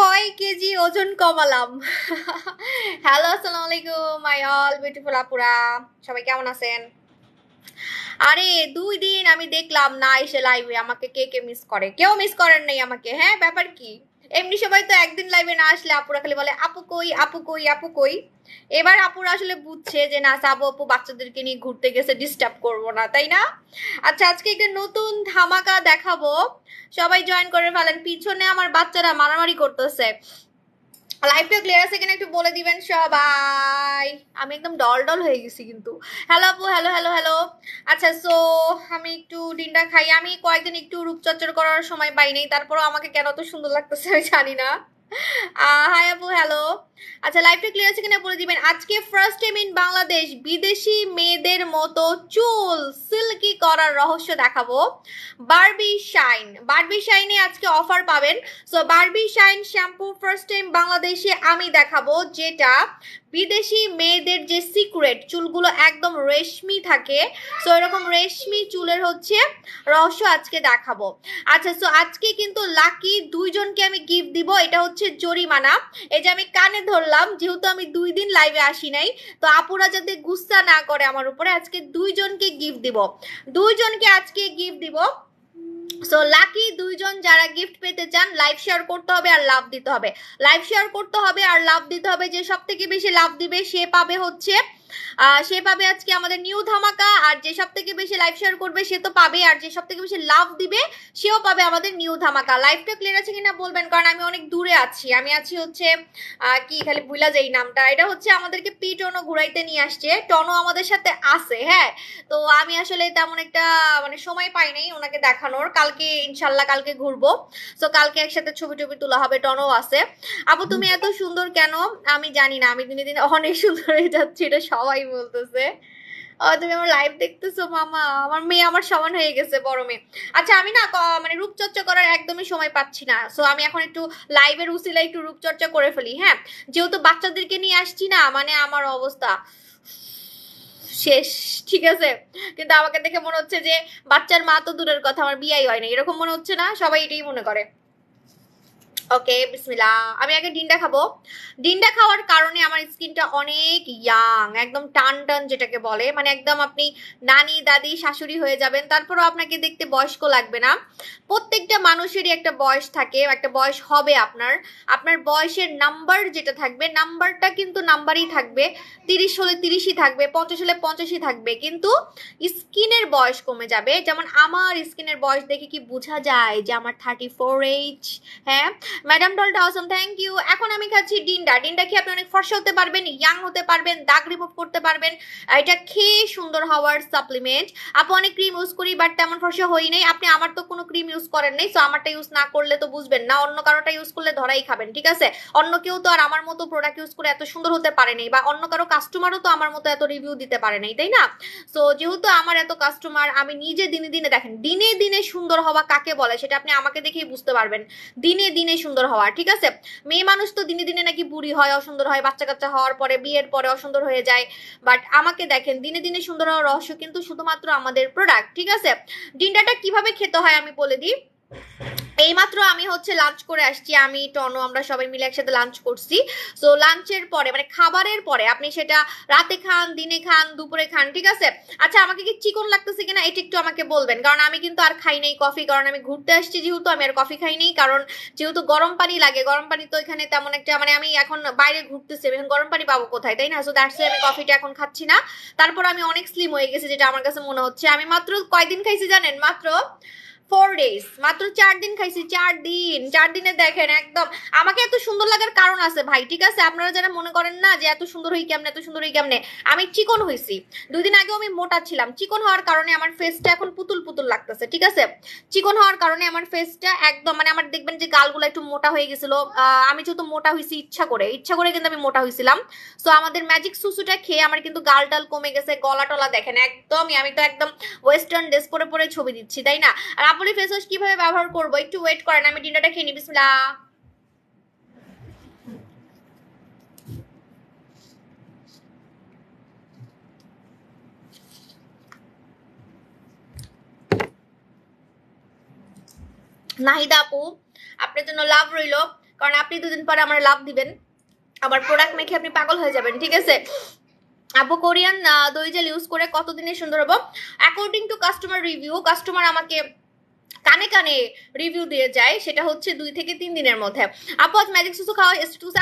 কয় কেজি ওজন কমালাম হ্যালো আসসালামু আলাইকুম মাই অল বিউটিফুল আপুরা সবাই কেমন আছেন আরে দুই দিন আমি দেখলাম না এসে লাইভে আমাকে কে কে মিস করে কেউ মিস করেন নাই আমাকে হ্যাঁ ব্যাপার কি এমনি সবাই তো একদিন লাইভে না আসলে আপুরা খালি বলে আপু কই আপু কই আপু কই এবার আপুরা আসলে বুঝছে যে না সাবু আপু বাচ্চাদেরকে নিয়ে ঘুরতে গেছে ডিস্টার্ব করবো না তাই না আচ্ছা আজকে একটা নতুন ধামাকা দেখাবো সবাই জয়েন করে ফেলেন পিছনে আমার বাচ্চারা মারামারি করতেছে লাইভটা ক্লিয়ার আছে কিনা একটু বলে দিবেন সবাই আমি একদম ডল ডল হয়ে গেছি কিন্তু হ্যালো আপু হ্যালো হ্যালো হ্যালো আচ্ছা সো আমি একটু ডিনটা খাই আমি কয়েকদিন একটু রূপচর্চর করার সময় পাইনি তারপরও আমাকে কেন তো সুন্দর লাগতেছে আমি জানি না হাই আপু হ্যালো আচ্ছা লাইফটা ক্লিয়ার আছে কিনা বলে দিবেন আজকে ফার্স্ট টাইম ইন বাংলাদেশ বিদেশি মেয়েদের মতো চুল সিল্কি করার রহস্য দেখাবো বারবি শাইন বারবি শাইনে আজকে অফার পাবেন so Barbie shine shampoo first time বাংলাদেশে আমি দেখাবো যেটা বিদেশি মেয়েদের যে সিক্রেট চুলগুলো একদম রেশমি থাকে সো এরকম রেশমি চুলের হচ্ছে রহস্য আজকে দেখাবো আচ্ছা সো আজকে কিন্তু লাকি দুইজনকে আমি গিফট দিব এটা হচ্ছে জরিমানা এই যে আমি কানে ধরলাম যেহেতু আমি দুই দিন লাইভে আসি নাই তো আপুরা যাতে গুস্সা না করে আমার উপরে আজকে দুইজনকে গিফট দিব দুইজনকে আজকে গিফট দিব সো লাকি দুইজন যারা গিফট পেতে চান লাইভ শেয়ার করতে হবে আর লাভ দিতে হবে লাইভ শেয়ার করতে হবে আর লাভ দিতে হবে যে সব থেকে বেশি লাভ দিবে সে পাবে হচ্ছে আজকে আমাদের নিউ ধামাকা আর যে সব থেকে বেশি লাইভ শেয়ার করবে সে তো পাবে আর যে সব থেকে বেশি লাভ দিবে সেও পাবে আমাদের নিউ ধামাকা লাইভটা ক্লিয়ার আছে কিনা বলবেন কারণ আমি অনেক দূরে আছি আমি আছি হচ্ছে কি খালি ভুলা যাই নামটা এটা হচ্ছে আমাদেরকে পি টনো ঘুরাইতে নিয়ে আসছে টনো আমাদের সাথে আছে হ্যাঁ তো আমি আসলে তেমন একটা মানে সময় পাই নাই ওনাকে দেখানোর কালকে ইনশাল্লাহ কালকে ঘুরবো তো কালকে একসাথে ছবি টবি তোলা হবে টনও আছে আপু তুমি এত সুন্দর কেন আমি জানি না আমি দিনে দিনে অনেক সুন্দর হয়ে যাচ্ছি এটা সব সবাই বলতেছে তুমি আমার লাইভ দেখতেছো মামা আমার মেয়ে আমার সমান হয়ে গেছে বড় মেয়ে আচ্ছা আমি না মানে রূপচর্চা করার একদমই সময় পাচ্ছি না সো আমি এখন একটু লাইভের উসিলা একটু রূপচর্চা করে ফেলি হ্যাঁ যেহেতু বাচ্চাদেরকে নিয়ে আসছি না মানে আমার অবস্থা শেষ ঠিক আছে কিন্তু আমাকে দেখে মনে হচ্ছে যে বাচ্চার মা তো দূরের কথা আমার বিয়াই হয় না এরকম মনে হচ্ছে না সবাই এটাই মনে করে ওকে বিসমিল্লা আমি আগে ডিন্ডা খাবো ডিন্ডা খাওয়ার কারণে আমার স্কিনটা অনেক ইয়াং একদম টান টান যেটাকে বলে মানে একদম আপনি নানি দাদি শাশুড়ি হয়ে যাবেন তারপরেও আপনাকে দেখতে বয়স্ক লাগবে না প্রত্যেকটা মানুষেরই একটা বয়স থাকে একটা বয়স হবে আপনার আপনার বয়সের নাম্বার যেটা থাকবে নাম্বারটা কিন্তু নাম্বারই থাকবে তিরিশ হলে তিরিশই থাকবে পঞ্চাশ হলে পঞ্চাশই থাকবে কিন্তু স্কিনের বয়স কমে যাবে যেমন আমার স্কিনের বয়স দেখে কি বোঝা যায় যে আমার থার্টি ফোর এইচ হ্যাঁ ম্যাডাম ডলটা অসম থ্যাংক ইউ এখন আমি খাচ্ছি ডিনটা ডিনটা খেয়ে আপনি অনেক ফর্সা হতে পারবেন ইয়াং হতে পারবেন দাগ রিমুভ করতে পারবেন এটা খেয়ে সুন্দর হওয়ার সাপ্লিমেন্ট আপু অনেক ক্রিম ইউজ করি বাট তেমন ফর্সা হই নাই আপনি আমার তো কোনো ক্রিম ইউজ করেন নাই সো আমারটা ইউজ না করলে তো বুঝবেন না অন্য কারোটা ইউজ করলে ধরাই খাবেন ঠিক আছে অন্য কেউ তো আর আমার মতো প্রোডাক্ট ইউজ করে এত সুন্দর হতে পারে নাই বা অন্য কারো কাস্টমারও তো আমার মতো এত রিভিউ দিতে পারে নাই তাই না সো যেহেতু আমার এত কাস্টমার আমি নিজে দিনে দিনে দেখেন দিনে দিনে সুন্দর হওয়া কাকে বলে সেটা আপনি আমাকে দেখেই বুঝতে পারবেন দিনে দিনে সুন্দর হওয়া ঠিক আছে মেয়ে মানুষ তো দিনে দিনে নাকি বুড়ি হয় অসুন্দর হয় বাচ্চা কাচ্চা হওয়ার পরে বিয়ের পরে অসুন্দর হয়ে যায় বাট আমাকে দেখেন দিনে দিনে সুন্দর হওয়ার রহস্য কিন্তু শুধুমাত্র আমাদের প্রোডাক্ট ঠিক আছে ডিন্ডাটা কিভাবে খেতে হয় আমি বলে দিই এইমাত্র আমি হচ্ছে লাঞ্চ করে আসছি আমি টনো আমরা সবাই মিলে একসাথে লাঞ্চ করছি সো লাঞ্চের পরে মানে খাবারের পরে আপনি সেটা রাতে খান দিনে খান দুপুরে খান ঠিক আছে আচ্ছা আমাকে কি চিকন লাগতেছে কিনা এটা একটু আমাকে বলবেন কারণ আমি কিন্তু আর খাই নেই কফি কারণ আমি ঘুরতে আসছি যেহেতু আমি আর কফি খাই নেই কারণ যেহেতু গরম পানি লাগে গরম পানি তো এখানে তেমন একটা মানে আমি এখন বাইরে ঘুরতেছি এখন গরম পানি পাবো কোথায় তাই না সো দ্যাটস আমি কফিটা এখন খাচ্ছি না তারপর আমি অনেক স্লিম হয়ে গেছি যেটা আমার কাছে মনে হচ্ছে আমি মাত্র কয়দিন খাইছি জানেন মাত্র ফোর ডেজ মাত্র চার দিন খাইছি চার দিন চার দিনে দেখেন একদম আমাকে এত সুন্দর লাগার কারণ আছে ভাই ঠিক আছে আপনারা যারা মনে করেন না যে এত সুন্দর হই কেমনে এত সুন্দর হই কেমনে আমি চিকন হয়েছি দুই দিন আগেও আমি মোটা ছিলাম চিকন হওয়ার কারণে আমার ফেসটা এখন পুতুল পুতুল লাগতেছে ঠিক আছে চিকন হওয়ার কারণে আমার ফেসটা একদম মানে আমার দেখবেন যে গালগুলো একটু মোটা হয়ে গেছিল আমি যেহেতু মোটা হয়েছি ইচ্ছা করে ইচ্ছা করে কিন্তু আমি মোটা হয়েছিলাম সো আমাদের ম্যাজিক সুসুটা খেয়ে আমার কিন্তু গাল টাল কমে গেছে গলা টলা দেখেন একদমই আমি তো একদম ওয়েস্টার্ন ড্রেস পরে পরে ছবি দিচ্ছি তাই না আর কাবুলি ফেস ওয়াশ কিভাবে ব্যবহার করব একটু ওয়েট করেন আমি ডিনারটা খেয়ে নিই বিসমিল্লাহ নাহিদা আপু আপনার জন্য লাভ রইল কারণ আপনি দুদিন পরে আমার লাভ দিবেন আবার প্রোডাক্ট মেখে আপনি পাগল হয়ে যাবেন ঠিক আছে আপু কোরিয়ান দই জেল ইউজ করে কতদিনে সুন্দর হবো according to customer review customer আমাকে কানে কানে রিভিউ দিয়ে যায় সেটা হচ্ছে দুই থেকে তিন দিনের মধ্যে আপু আজ ম্যাজিক সুসু খাওয়া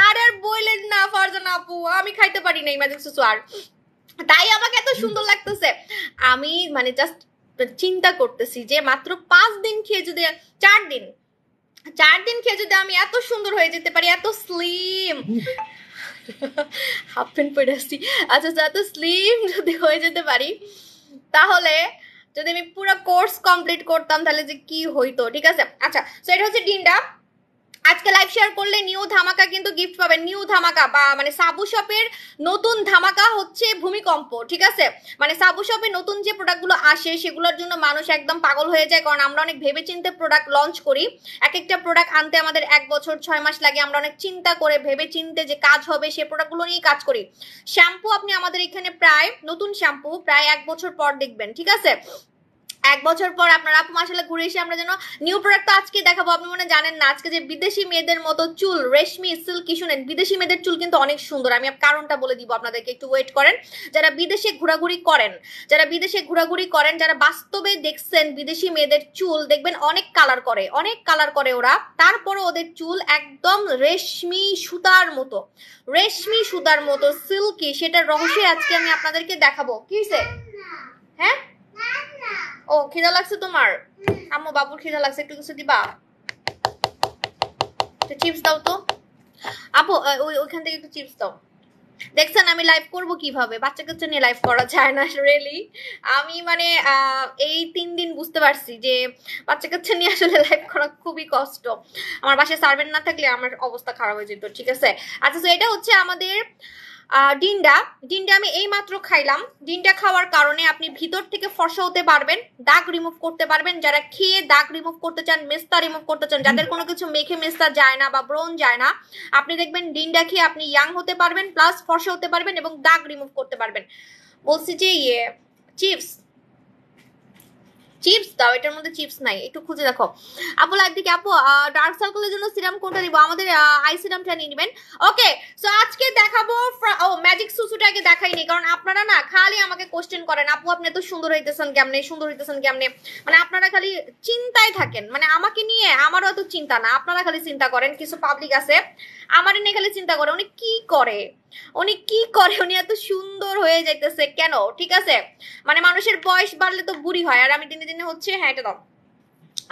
আর আর বললেন না ফারজানা আপু আমি খাইতে পারি না ম্যাজিক সুসু আর তাই আমাকে এত সুন্দর লাগতেছে আমি মানে জাস্ট চিন্তা করতেছি যে মাত্র পাঁচ দিন খেয়ে যদি চার দিন চার দিন খেয়ে যদি আমি এত সুন্দর হয়ে যেতে পারি এত স্লিম হাফ প্যান্ট পরে আসছি আচ্ছা, আচ্ছা এত স্লিম যদি হয়ে যেতে পারি তাহলে যদি আমি পুরো কোর্স কমপ্লিট করতাম তাহলে যে কি হইতো ঠিক আছে আচ্ছা সো এটা হচ্ছে ডিন্ডা আজকে লাইভ শেয়ার করলে নিউ ধামাকা কিন্তু গিফট পাবেন নিউ ধামাকা বা মানে সাবু শপের নতুন ধামাকা হচ্ছে ভূমিকম্প ঠিক আছে মানে সাবু শপে নতুন যে প্রোডাক্টগুলো আসে সেগুলোর জন্য মানুষ একদম পাগল হয়ে যায় কারণ আমরা অনেক ভেবে প্রোডাক্ট লঞ্চ করি এক একটা প্রোডাক্ট আনতে আমাদের এক বছর ছয় মাস লাগে আমরা অনেক চিন্তা করে ভেবে চিনতে যে কাজ হবে সে প্রোডাক্টগুলো নিয়েই কাজ করি শ্যাম্পু আপনি আমাদের এখানে প্রায় নতুন শ্যাম্পু প্রায় এক বছর পর দেখবেন ঠিক আছে এক বছর পর আপনার আপু মাসালা ঘুরে এসে আমরা যেন নিউ প্রোডাক্ট তো আজকে দেখাবো আপনি মনে জানেন না আজকে যে বিদেশি মেয়েদের মতো চুল রেশমি সিল্কি শুনেন বিদেশি মেয়েদের চুল কিন্তু অনেক সুন্দর আমি কারণটা বলে দিব আপনাদেরকে একটু ওয়েট করেন যারা বিদেশে ঘোরাঘুরি করেন যারা বিদেশে ঘোরাঘুরি করেন যারা বাস্তবে দেখছেন বিদেশি মেয়েদের চুল দেখবেন অনেক কালার করে অনেক কালার করে ওরা তারপরে ওদের চুল একদম রেশমি সুতার মতো রেশমি সুতার মতো সিল্কি সেটার রহস্য আজকে আমি আপনাদেরকে দেখাবো কি হ্যাঁ ও খিদা লাগছে তোমার আম্মু বাবুর খিদা লাগছে একটু কিছু দিবা তো চিপস দাও তো আপু ওই ওইখান থেকে একটু চিপস দাও দেখছেন আমি লাইভ করব কিভাবে বাচ্চা কাচ্চা নিয়ে লাইভ করা যায় না রিয়েলি আমি মানে এই তিন দিন বুঝতে পারছি যে বাচ্চা কাচ্চা নিয়ে আসলে লাইভ করা খুবই কষ্ট আমার বাসায় সার্ভেন্ট না থাকলে আমার অবস্থা খারাপ হয়ে যেত ঠিক আছে আচ্ছা তো এটা হচ্ছে আমাদের ডিন্ডা ডিন্ডা আমি এই মাত্র খাইলাম ডিন্ডা খাওয়ার কারণে আপনি ভিতর থেকে ফর্সা হতে পারবেন দাগ রিমুভ করতে পারবেন যারা খেয়ে দাগ রিমুভ করতে চান মেস্তা রিমুভ করতে চান যাদের কোনো কিছু মেখে মেস্তা যায় না বা ব্রোন যায় না আপনি দেখবেন ডিন্ডা খেয়ে আপনি ইয়াং হতে পারবেন প্লাস ফর্সা হতে পারবেন এবং দাগ রিমুভ করতে পারবেন বলছি যে ইয়ে চিপস চিপস দাও এটার মধ্যে চিপস নাই একটু খুঁজে দেখো আপু লাইভ থেকে আপু ডার্ক সার্কেলের জন্য সিরাম কোনটা দিব আমাদের আই সিরামটা নিয়ে নেবেন ওকে সো আজকে দেখাবো ও ম্যাজিক সুসুটাকে আগে দেখাইনি কারণ আপনারা না খালি আমাকে কোশ্চেন করেন আপু আপনি এত সুন্দর হইতেছেন কেমনে সুন্দর হইতেছেন কেমনে মানে আপনারা খালি চিন্তায় থাকেন মানে আমাকে নিয়ে আমারও এত চিন্তা না আপনারা খালি চিন্তা করেন কিছু পাবলিক আছে আমার এনে খালি চিন্তা করে উনি কি করে উনি কি করে উনি এত সুন্দর হয়ে যাইতেছে কেন ঠিক আছে মানে মানুষের বয়স বাড়লে তো বুড়ি হয় আর আমি দিনে দিনে হচ্ছে হ্যাঁ এটা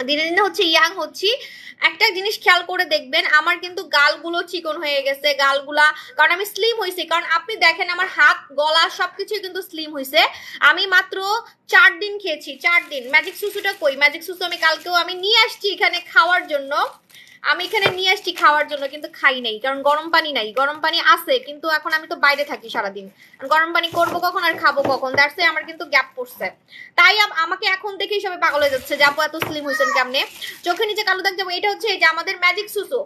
দিনে দিনে হচ্ছে ইয়াং হচ্ছি একটা জিনিস খেয়াল করে দেখবেন আমার কিন্তু গালগুলো চিকন হয়ে গেছে গালগুলা কারণ আমি স্লিম হয়েছি কারণ আপনি দেখেন আমার হাত গলা সবকিছু কিন্তু স্লিম হয়েছে আমি মাত্র চার দিন খেয়েছি চার দিন ম্যাজিক সুসুটা কই ম্যাজিক সুসু আমি কালকেও আমি নিয়ে আসছি এখানে খাওয়ার জন্য আমি এখানে নিয়ে আসছি খাওয়ার জন্য কিন্তু খাই নাই কারণ গরম পানি নাই গরম পানি আছে কিন্তু এখন আমি তো বাইরে থাকি সারাদিন গরম পানি করব কখন আর খাবো কখন দ্যাটস আমার কিন্তু গ্যাপ পড়ছে তাই আমাকে এখন দেখেই সবাই পাগল হয়ে যাচ্ছে যাবো এত স্লিম হয়েছেন কেমনে চোখে নিচে কালো দেখ যাবো এটা হচ্ছে যে আমাদের ম্যাজিক সুসো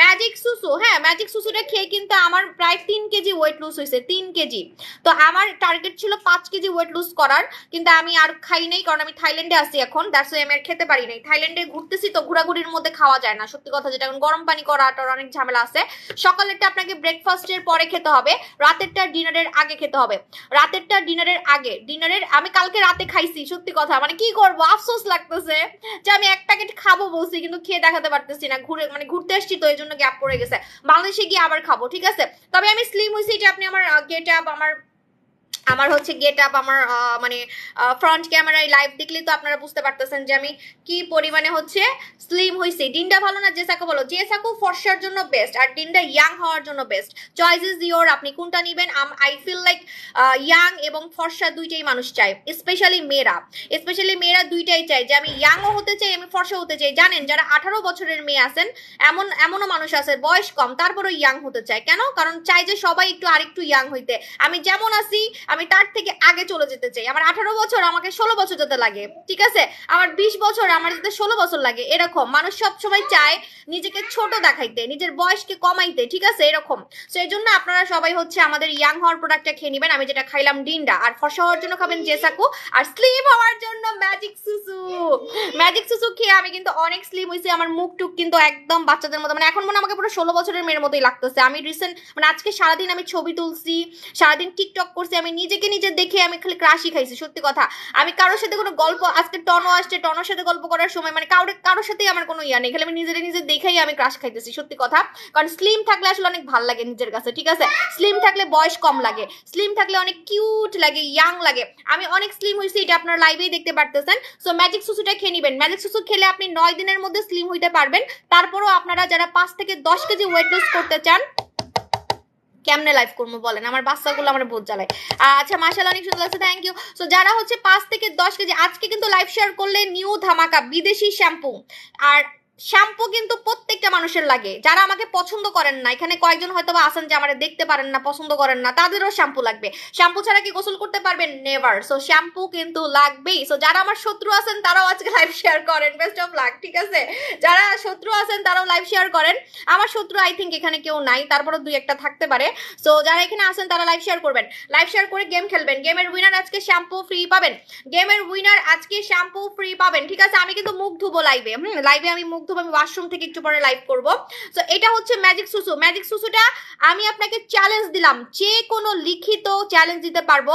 ম্যাজিক সুসু হ্যাঁ ম্যাজিক সুসুটা খেয়ে কিন্তু আমার প্রায় তিন কেজি ওয়েট লুজ হয়েছে তিন কেজি তো আমার টার্গেট ছিল পাঁচ কেজি ওয়েট লুজ করার কিন্তু আমি আর খাই নাই কারণ আমি থাইল্যান্ডে আসি এখন দ্যাটস আমি আর খেতে পারি নাই থাইল্যান্ডে ঘুরতেছি তো ঘোরাঘুরির মধ্যে খাওয়া যায় না সত্যি কথা যেটা এখন গরম পানি করা অনেক ঝামেলা আছে সকালেরটা আপনাকে ব্রেকফাস্টের পরে খেতে হবে রাতেরটা ডিনারের আগে খেতে হবে রাতেরটা ডিনারের আগে ডিনারের আমি কালকে রাতে খাইছি সত্যি কথা মানে কি করবো আফসোস লাগতেছে যে আমি এক প্যাকেট খাবো বলছি কিন্তু খেয়ে দেখাতে পারতেছি না ঘুরে মানে ঘুরতে আসছি তো জন্য গ্যাপ পড়ে গেছে বাংলাদেশে গিয়ে আবার খাবো ঠিক আছে তবে আমি স্লিম হয়েছি এটা আপনি আমার গেট আপ আমার আমার হচ্ছে গেট আপ আমার মানে ফ্রন্ট ক্যামেরায় লাইভ দেখলে তো আপনারা বুঝতে পারতেছেন যে আমি কি পরিমাণে হচ্ছে স্লিম হয়েছে ডিনটা ভালো না জেসাকো বলো জেসাকো ফর্সার জন্য বেস্ট আর ডিনটা ইয়াং হওয়ার জন্য বেস্ট চয়েস ইজ ইয়োর আপনি কোনটা নেবেন আই ফিল লাইক ইয়াং এবং ফর্সা দুইটাই মানুষ চায় স্পেশালি মেয়েরা স্পেশালি মেয়েরা দুইটাই চায় যে আমি ইয়াংও হতে চাই আমি ফর্সা হতে চাই জানেন যারা আঠারো বছরের মেয়ে আছেন এমন এমনও মানুষ আছে বয়স কম তারপরও ইয়াং হতে চায় কেন কারণ চাই যে সবাই একটু আরেকটু ইয়াং হইতে আমি যেমন আছি আমি তার থেকে আগে চলে যেতে চাই আমার আঠারো বছর আমাকে ষোলো বছর যেতে লাগে ঠিক আছে আমার বিশ বছর আমার যেতে ষোলো বছর লাগে এরকম মানুষ সবসময় চায় নিজেকে ছোট দেখাইতে নিজের বয়সকে কমাইতে ঠিক আছে এরকম তো এই জন্য আপনারা সবাই হচ্ছে আমাদের ইয়াং হওয়ার প্রোডাক্টটা খেয়ে নেবেন আমি যেটা খাইলাম ডিন্ডা আর ফসা হওয়ার জন্য খাবেন জেসাকু আর স্লিম হওয়ার জন্য ম্যাজিক সুসু ম্যাজিক সুসু খেয়ে আমি কিন্তু অনেক স্লিম হয়েছি আমার মুখ টুক কিন্তু একদম বাচ্চাদের মতো মানে এখন মনে আমাকে পুরো ষোলো বছরের মেয়ের মতোই লাগতেছে আমি রিসেন্ট মানে আজকে সারাদিন আমি ছবি তুলছি সারাদিন টিকটক করছি আমি নিজেকে নিজে দেখে আমি খালি ক্রাশি খাইছি সত্যি কথা আমি কারোর সাথে কোনো গল্প আজকে টনো আসছে টনোর সাথে গল্প করার সময় মানে কারোর কারোর সাথেই আমার কোনো ইয়া নেই খালি আমি নিজের নিজে দেখেই আমি ক্রাশ খাইতেছি সত্যি কথা কারণ স্লিম থাকলে আসলে অনেক ভাল লাগে নিজের কাছে ঠিক আছে স্লিম থাকলে বয়স কম লাগে স্লিম থাকলে অনেক কিউট লাগে ইয়াং লাগে আমি অনেক স্লিম হয়েছি এটা আপনার লাইভেই দেখতে পারতেছেন সো ম্যাজিক সুসুটা খেয়ে নেবেন ম্যাজিক সুসু খেলে আপনি নয় দিনের মধ্যে স্লিম হইতে পারবেন তারপরও আপনারা যারা পাঁচ থেকে দশ কেজি ওয়েট লস করতে চান কেমনে লাইভ করবো বলেন আমার বাচ্চাগুলো আমার ভোট জ্বালায় আচ্ছা মার্শাল অনেক সুন্দর আছে থ্যাংক ইউ সো যারা হচ্ছে পাঁচ থেকে দশ কেজি আজকে কিন্তু লাইভ শেয়ার করলে নিউ ধামাকা বিদেশি শ্যাম্পু আর শ্যাম্পু কিন্তু প্রত্যেকটা মানুষের লাগে যারা আমাকে পছন্দ করেন না এখানে কয়েকজন হয়তো বা আসেন যে আমার দেখতে পারেন না পছন্দ করেন না তাদেরও শ্যাম্পু লাগবে শ্যাম্পু ছাড়া কি গোসল করতে পারবেন নেভার সো শ্যাম্পু কিন্তু লাগবেই সো যারা আমার শত্রু আছেন তারাও আজকে লাইভ শেয়ার করেন বেস্ট অফ লাক ঠিক আছে যারা শত্রু আছেন তারাও লাইভ শেয়ার করেন আমার শত্রু আই থিঙ্ক এখানে কেউ নাই তারপরও দুই একটা থাকতে পারে সো যারা এখানে আছেন তারা লাইভ শেয়ার করবেন লাইভ শেয়ার করে গেম খেলবেন গেমের উইনার আজকে শ্যাম্পু ফ্রি পাবেন গেমের উইনার আজকে শ্যাম্পু ফ্রি পাবেন ঠিক আছে আমি কিন্তু মুখ ধুবো লাইভে হুম লাইভে আমি মুখ তবে আমি ওয়াশরুম থেকে একটু পরে লাইভ করব সো এটা হচ্ছে ম্যাজিক সুসু ম্যাজিক সুসুটা আমি আপনাকে চ্যালেঞ্জ দিলাম যে কোনো লিখিত চ্যালেঞ্জ দিতে পারবো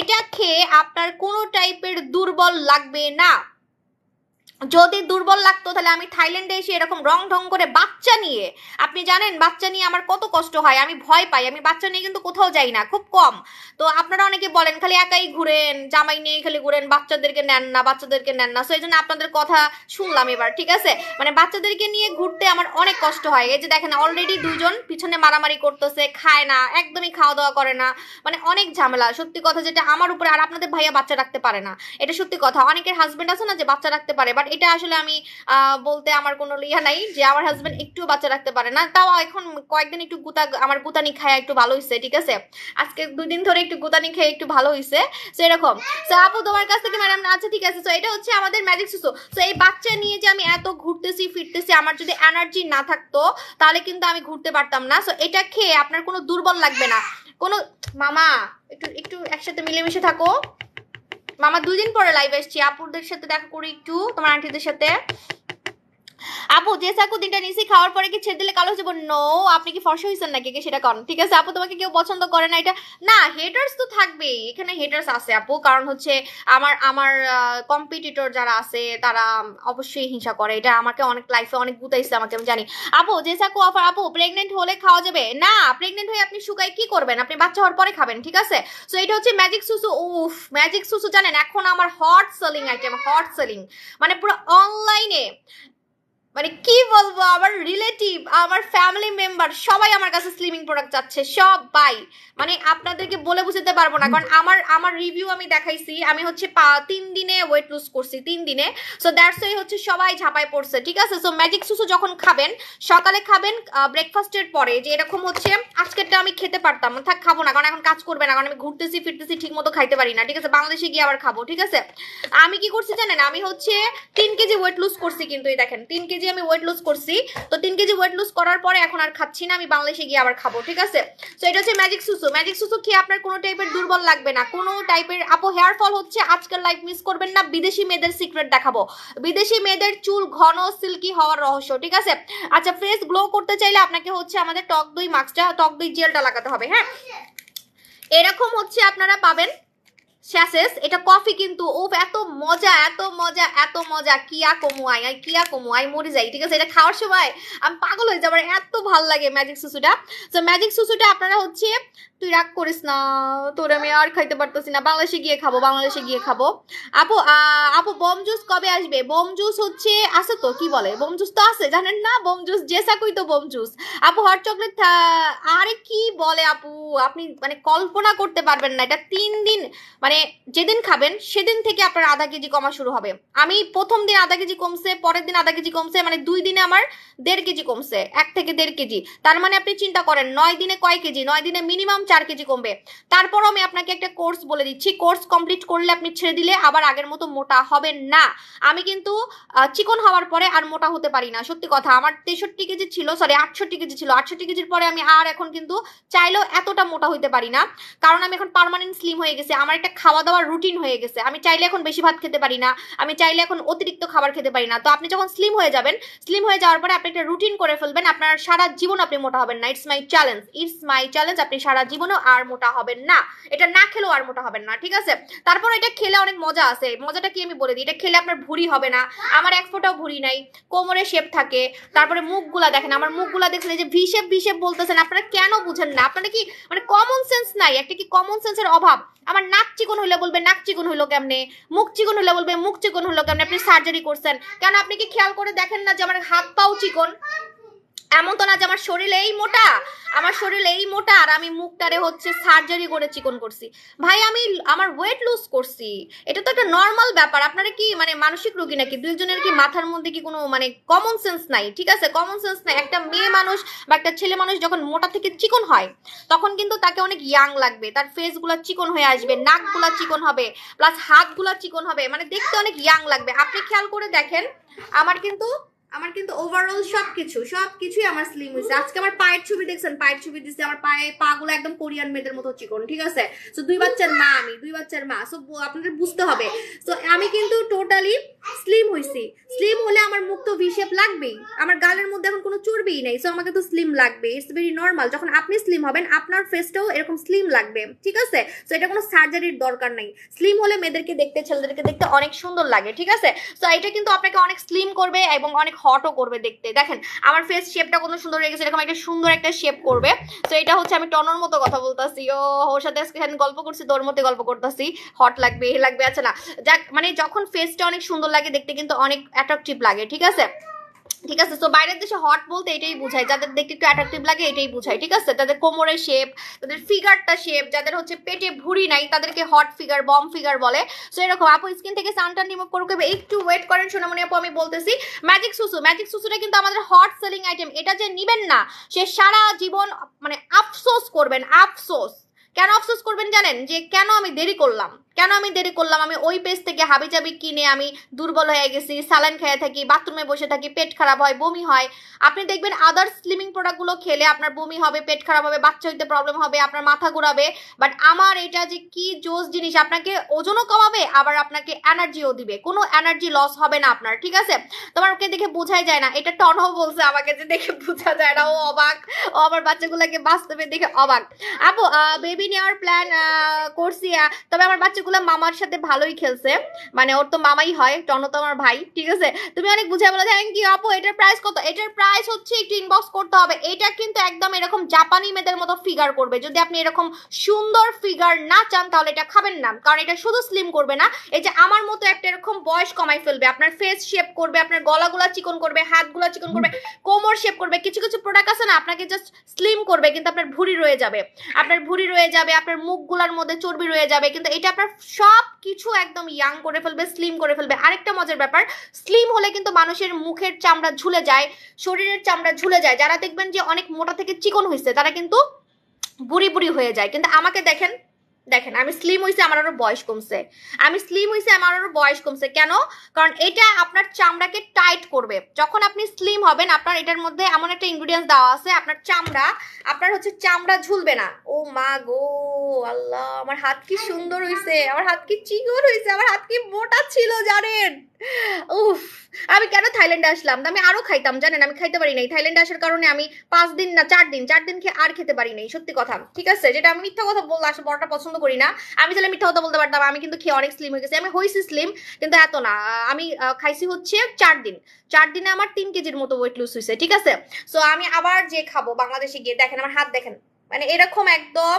এটা খেয়ে আপনার কোনো টাইপের দুর্বল লাগবে না যদি দুর্বল লাগতো তাহলে আমি থাইল্যান্ডে এসে এরকম রং ঢং করে বাচ্চা নিয়ে আপনি জানেন বাচ্চা নিয়ে আমার কত কষ্ট হয় আমি ভয় পাই আমি বাচ্চা নিয়ে কিন্তু কোথাও যাই না খুব কম তো আপনারা অনেকে বলেন খালি একাই ঘুরেন জামাই নিয়ে খালি ঘুরেন বাচ্চাদেরকে নেন না বাচ্চাদেরকে নেন না সো এই জন্য আপনাদের কথা শুনলাম এবার ঠিক আছে মানে বাচ্চাদেরকে নিয়ে ঘুরতে আমার অনেক কষ্ট হয় এই যে দেখেন অলরেডি দুজন পিছনে মারামারি করতেছে খায় না একদমই খাওয়া দাওয়া করে না মানে অনেক ঝামেলা সত্যি কথা যেটা আমার উপরে আর আপনাদের ভাইয়া বাচ্চা রাখতে পারে না এটা সত্যি কথা অনেকের হাজব্যান্ড আছে না যে বাচ্চা রাখতে পারে বাট বাট এটা আসলে আমি বলতে আমার কোনো ইয়া নাই যে আমার হাজব্যান্ড একটু বাচ্চা রাখতে পারে না তাও এখন কয়েকদিন একটু গুতা আমার গুতানি খায় একটু ভালো হয়েছে ঠিক আছে আজকে দুই দিন ধরে একটু গুতানি খেয়ে একটু ভালো হয়েছে সো এরকম সো আপু তোমার কাছ থেকে ম্যাডাম আচ্ছা ঠিক আছে সো এটা হচ্ছে আমাদের ম্যাজিক সুসু সো এই বাচ্চা নিয়ে যে আমি এত ঘুরতেছি ফিরতেছি আমার যদি এনার্জি না থাকতো তাহলে কিন্তু আমি ঘুরতে পারতাম না সো এটা খেয়ে আপনার কোনো দুর্বল লাগবে না কোনো মামা একটু একটু একসাথে মিলেমিশে থাকো মামা দুদিন পরে লাইভ এসছি আপুদের সাথে দেখা করি একটু তোমার আন্টিদের সাথে আপু যে সাকু দিনটা নিছি খাওয়ার পরে কি ছেড়ে দিলে কালো হয়ে যাবো নো আপনি কি ফর্সা হয়েছেন নাকি সেটা করেন ঠিক আছে আপু তোমাকে কেউ পছন্দ করে না এটা না হেটার্স তো থাকবেই এখানে হেটার্স আছে আপু কারণ হচ্ছে আমার আমার কম্পিটিটর যারা আছে তারা অবশ্যই হিংসা করে এটা আমাকে অনেক লাইফে অনেক গুতাইছে আমাকে আমি জানি আপু যে সাকু অফার আপু প্রেগনেন্ট হলে খাওয়া যাবে না প্রেগনেন্ট হয়ে আপনি শুকায় কি করবেন আপনি বাচ্চা হওয়ার পরে খাবেন ঠিক আছে সো এটা হচ্ছে ম্যাজিক সুসু উফ ম্যাজিক সুসু জানেন এখন আমার hot selling item hot selling মানে পুরো অনলাইনে মানে কি বলবো আমার রিলেটিভ আমার ফ্যামিলি মেম্বার সবাই আমার কাছে স্লিমিং প্রোডাক্ট চাচ্ছে সবাই মানে আপনাদেরকে বলে বুঝতে পারবো না কারণ আমার আমার রিভিউ আমি দেখাইছি আমি হচ্ছে তিন দিনে ওয়েট লুজ করছি তিন দিনে সো দ্যাটস ওই হচ্ছে সবাই ঝাঁপায় পড়ছে ঠিক আছে সো ম্যাজিক সুসু যখন খাবেন সকালে খাবেন ব্রেকফাস্টের পরে যে এরকম হচ্ছে আজকেরটা আমি খেতে পারতাম থাক খাবো না কারণ এখন কাজ করবে না কারণ আমি ঘুরতেছি ফিরতেছি ঠিক মতো খাইতে পারি না ঠিক আছে বাংলাদেশে গিয়ে আবার খাবো ঠিক আছে আমি কি করছি জানেন আমি হচ্ছে তিন কেজি ওয়েট লুজ করছি কিন্তু এই দেখেন তিন কেজি কেজি আমি ওয়েট লুজ করছি তো তিন কেজি ওয়েট লুজ করার পরে এখন আর খাচ্ছি না আমি বাংলাদেশে গিয়ে আবার খাবো ঠিক আছে তো এটা হচ্ছে ম্যাজিক সুসু ম্যাজিক সুসু খেয়ে আপনার কোনো টাইপের দুর্বল লাগবে না কোনো টাইপের আপু হেয়ার ফল হচ্ছে আজকাল লাইফ মিস করবেন না বিদেশি মেয়েদের সিক্রেট দেখাবো বিদেশি মেয়েদের চুল ঘন সিল্কি হওয়ার রহস্য ঠিক আছে আচ্ছা ফেস গ্লো করতে চাইলে আপনাকে হচ্ছে আমাদের টক দই মাস্কটা টক দই জেলটা লাগাতে হবে হ্যাঁ এরকম হচ্ছে আপনারা পাবেন শ্যাসেস এটা কফি কিন্তু ও এত মজা এত মজা এত মজা কিয়া কমু আই আই কিয়া কমু আই মরে যাই ঠিক আছে এটা খাওয়ার সময় আমি পাগল হয়ে যাবার এত ভাল লাগে ম্যাজিক সুসুটা তো ম্যাজিক সুসুটা আপনারা হচ্ছে তুই রাগ করিস না তোর আমি আর খাইতে পারতেছি না বাংলাদেশে গিয়ে খাবো বাংলাদেশে গিয়ে খাবো আপু আপু বোম জুস কবে আসবে বোম জুস হচ্ছে আছে তো কি বলে বোম জুস তো আছে জানেন না বোম জুস কই তো বোম জুস আপু হট চকলেট আরে কি বলে আপু আপনি মানে কল্পনা করতে পারবেন না এটা তিন দিন মানে মানে যেদিন খাবেন সেদিন থেকে আপনার আধা কেজি কমা শুরু হবে আমি প্রথম দিন আধা কেজি কমছে পরের দিন আধা কেজি কমছে মানে দুই দিনে আমার দেড় কেজি কমছে এক থেকে দেড় কেজি তার মানে আপনি চিন্তা করেন নয় দিনে কয় কেজি নয় দিনে মিনিমাম চার কেজি কমবে তারপরও আমি আপনাকে একটা কোর্স বলে দিচ্ছি কোর্স কমপ্লিট করলে আপনি ছেড়ে দিলে আবার আগের মতো মোটা হবেন না আমি কিন্তু চিকন হওয়ার পরে আর মোটা হতে পারি না সত্যি কথা আমার তেষট্টি কেজি ছিল সরি আটষট্টি কেজি ছিল আটষট্টি কেজির পরে আমি আর এখন কিন্তু চাইলেও এতটা মোটা হইতে পারি না কারণ আমি এখন পারমানেন্ট স্লিম হয়ে গেছি আমার একটা খাওয়া দাওয়ার রুটিন হয়ে গেছে আমি চাইলে এখন বেশি ভাত খেতে পারি না আমি চাইলে এখন অতিরিক্ত খাবার খেতে পারি না তো আপনি যখন স্লিম হয়ে যাবেন স্লিম হয়ে যাওয়ার পরে আপনি একটা রুটিন করে ফেলবেন আপনার সারা জীবন আপনি মোটা হবেন না it's my challenge it's my challenge আপনি সারা জীবনও আর মোটা হবেন না এটা না খেলেও আর মোটা হবেন না ঠিক আছে তারপর এটা খেলে অনেক মজা আছে মজাটা কি আমি বলে দিই এটা খেলে আপনার ভুড়ি হবে না আমার এক ফোটাও ভুড়ি নাই কোমরে শেপ থাকে তারপরে মুখগুলা দেখেন আমার মুখগুলা দেখছেন যে ভিশেপ ভিশেপ বলতেছেন আপনারা কেন বুঝেন না আপনারা কি মানে কমন সেন্স নাই একটা কি কমন সেন্সের অভাব আমার নাক চিকন চিকন হইলে বলবে নাক চিকন হলো কেমনে মুখ চিকন হলে বলবে মুখ চিকন হলো কেমনে আপনি সার্জারি করছেন কেন আপনি কি খেয়াল করে দেখেন না যে আমার হাত পাও চিকন এমন তো না যে আমার শরীর এই মোটা আমার শরীর এই মোটা আর আমি মুখটারে হচ্ছে সার্জারি করে চিকন করছি ভাই আমি আমার ওয়েট লুজ করছি এটা তো একটা নর্মাল ব্যাপার আপনারা কি মানে মানসিক রোগী নাকি দুইজনের কি মাথার মধ্যে কি কোনো মানে কমন সেন্স নাই ঠিক আছে কমন সেন্স নাই একটা মেয়ে মানুষ বা একটা ছেলে মানুষ যখন মোটা থেকে চিকন হয় তখন কিন্তু তাকে অনেক ইয়াং লাগবে তার ফেসগুলো চিকন হয়ে আসবে নাকগুলো চিকন হবে প্লাস হাতগুলো চিকন হবে মানে দেখতে অনেক ইয়াং লাগবে আপনি খেয়াল করে দেখেন আমার কিন্তু আমার কিন্তু ওভারঅল সব কিছু আমার স্লিম হয়েছে আজকে আমার পায়ের ছবি দেখছেন পায়ের ছবি দিচ্ছে আমার পায়ে পাগুলো একদম কোরিয়ান মেয়েদের মতো চিকন ঠিক আছে তো দুই বাচ্চার মা আমি দুই বাচ্চার মা সো আপনাদের বুঝতে হবে সো আমি কিন্তু টোটালি স্লিম হয়েছি স্লিম হলে আমার মুখ তো ভিশেপ লাগবেই আমার গালের মধ্যে এখন কোনো চর্বিই নেই সো আমাকে তো স্লিম লাগবে ইটস ভেরি নর্মাল যখন আপনি স্লিম হবেন আপনার ফেসটাও এরকম স্লিম লাগবে ঠিক আছে সো এটা কোনো সার্জারির দরকার নেই স্লিম হলে মেয়েদেরকে দেখতে ছেলেদেরকে দেখতে অনেক সুন্দর লাগে ঠিক আছে সো এটা কিন্তু আপনাকে অনেক স্লিম করবে এবং অনেক হটও করবে দেখতে দেখেন আমার ফেস শেপটা কত সুন্দর রেখেছে এরকম একটা সুন্দর একটা শেপ করবে তো এটা হচ্ছে আমি টনর মতো কথা বলতেছি ও ওর সাথে আজকে গল্প করছি তোর মতো গল্প করতেছি হট লাগবে এ লাগবে আচ্ছা না যাক মানে যখন ফেসটা অনেক সুন্দর লাগে দেখতে কিন্তু অনেক অ্যাট্রাকটিভ লাগে ঠিক আছে ঠিক আছে তো বাইরের দেশে হট বলতে এটাই বোঝায় যাদের দেখতে একটু অ্যাট্রাকটিভ লাগে এটাই বোঝায় ঠিক আছে তাদের কোমরের শেপ তাদের ফিগারটা শেপ যাদের হচ্ছে পেটে ভুড়ি নাই তাদেরকে হট ফিগার বম ফিগার বলে সো এরকম আপু স্কিন থেকে সানটান রিমুভ করুক একটু ওয়েট করেন মনে আপু আমি বলতেছি ম্যাজিক সুসু ম্যাজিক সুসুটা কিন্তু আমাদের হট সেলিং আইটেম এটা যে নিবেন না সে সারা জীবন মানে আফসোস করবেন আফসোস কেন আফসোস করবেন জানেন যে কেন আমি দেরি করলাম কেন আমি দেরি করলাম আমি ওই পেজ থেকে হাবি চাবি কিনে আমি দুর্বল হয়ে গেছি স্যালাইন খেয়ে থাকি বাথরুমে বসে থাকি পেট খারাপ হয় বমি হয় আপনি দেখবেন আদার স্লিমিং প্রোডাক্টগুলো খেলে আপনার বমি হবে পেট খারাপ হবে বাচ্চা হইতে প্রবলেম হবে আপনার মাথা ঘুরাবে বাট আমার এটা যে কি জোস জিনিস আপনাকে ওজনও কমাবে আবার আপনাকে এনার্জিও দিবে কোনো এনার্জি লস হবে না আপনার ঠিক আছে তোমারকে দেখে বোঝাই যায় না এটা টনও বলছে আমাকে যে দেখে বোঝা যায় না ও অবাক ও আমার বাচ্চাগুলোকে বাস্তবে দেখে অবাক আপু বেবি নেওয়ার প্ল্যান করছি তবে আমার বাচ্চা ম্যাচগুলো মামার সাথে ভালোই খেলছে মানে ওর তো মামাই হয় টনও তো আমার ভাই ঠিক আছে তুমি অনেক বুঝে বলো থ্যাংক ইউ আপু এটার প্রাইস কত এটার প্রাইস হচ্ছে একটু ইনবক্স করতে হবে এটা কিন্তু একদম এরকম জাপানি মেয়েদের মতো ফিগার করবে যদি আপনি এরকম সুন্দর ফিগার না চান তাহলে এটা খাবেন না কারণ এটা শুধু স্লিম করবে না এই যে আমার মতো একটা এরকম বয়স কমাই ফেলবে আপনার ফেস শেপ করবে আপনার গলাগুলা চিকন করবে হাতগুলা চিকন করবে কোমর শেপ করবে কিছু কিছু প্রোডাক্ট আছে না আপনাকে জাস্ট স্লিম করবে কিন্তু আপনার ভুঁড়ি রয়ে যাবে আপনার ভুঁড়ি রয়ে যাবে আপনার মুখগুলার মধ্যে চর্বি রয়ে যাবে কিন্তু এটা আপনার সব কিছু একদম ইয়াং করে ফেলবে স্লিম করে ফেলবে আরেকটা মজার ব্যাপার স্লিম হলে কিন্তু মানুষের মুখের চামড়া ঝুলে যায় শরীরের চামড়া ঝুলে যায় যারা দেখবেন যে অনেক মোটা থেকে চিকন হয়েছে তারা কিন্তু বুড়ি বুড়ি হয়ে যায় কিন্তু আমাকে দেখেন দেখেন আমি স্লিম হয়েছে আমার আরো বয়স কমছে আমি স্লিম হয়েছে আমার আরো বয়স কমছে কেন কারণ এটা আপনার চামড়াকে টাইট করবে যখন আপনি স্লিম হবেন আপনার এটার মধ্যে এমন একটা ইনগ্রিডিয়েন্টস দেওয়া আছে আপনার চামড়া আপনার হচ্ছে চামড়া ঝুলবে না ও মা গো আল্লাহ আমার হাত কি সুন্দর হয়েছে আমার হাত কি চিকন হয়েছে আমার হাত কি মোটা ছিল জানেন উফ আমি কেন থাইল্যান্ডে আসলাম আমি আরো খাইতাম জানেন আমি খাইতে পারি নাই থাইল্যান্ডে আসার কারণে আমি পাঁচ দিন না চার দিন চার দিন খেয়ে আর খেতে পারি নাই সত্যি কথা ঠিক আছে যেটা আমি মিথ্যা কথা বললে আসলে বড়টা পছন্দ করি না আমি তাহলে মিথ্যা কথা বলতে পারতাম আমি কিন্তু খেয়ে অনেক স্লিম হয়ে গেছি আমি হয়েছি স্লিম কিন্তু এত না আমি খাইছি হচ্ছে চার দিন চার দিনে আমার তিন কেজির মতো ওয়েট লুজ হয়েছে ঠিক আছে সো আমি আবার যে খাবো বাংলাদেশে গিয়ে দেখেন আমার হাত দেখেন মানে এরকম একদম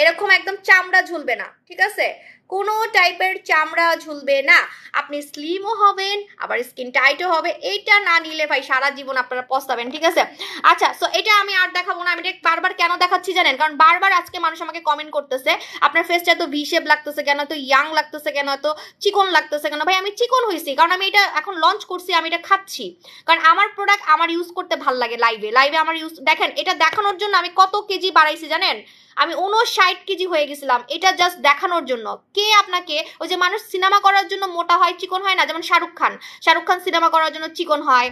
এরকম একদম চামড়া ঝুলবে না ঠিক আছে কোনো টাইপের চামড়া ঝুলবে না আপনি স্লিমও হবেন আবার স্কিন টাইটও হবে এটা না নিলে ভাই সারা জীবন আপনারা পস্তাবেন ঠিক আছে আচ্ছা সো এটা আমি আর দেখাবো না আমি এটা বারবার কেন দেখাচ্ছি জানেন কারণ বারবার আজকে মানুষ আমাকে কমেন্ট করতেছে আপনার ফেসটা এত ভিশেপ লাগতেছে কেন এত ইয়াং লাগতেছে কেন এত চিকন লাগতেছে কেন ভাই আমি চিকন হয়েছি কারণ আমি এটা এখন লঞ্চ করছি আমি এটা খাচ্ছি কারণ আমার প্রোডাক্ট আমার ইউজ করতে ভাল লাগে লাইভে লাইভে আমার ইউজ দেখেন এটা দেখানোর জন্য আমি কত কেজি বাড়াইছি জানেন আমি উনষাট কেজি হয়ে গেছিলাম এটা জাস্ট দেখানোর জন্য কে আপনাকে ওই যে মানুষ সিনেমা করার জন্য মোটা হয় চিকন হয় না যেমন শাহরুখ খান শাহরুখ খান সিনেমা করার জন্য চিকন হয়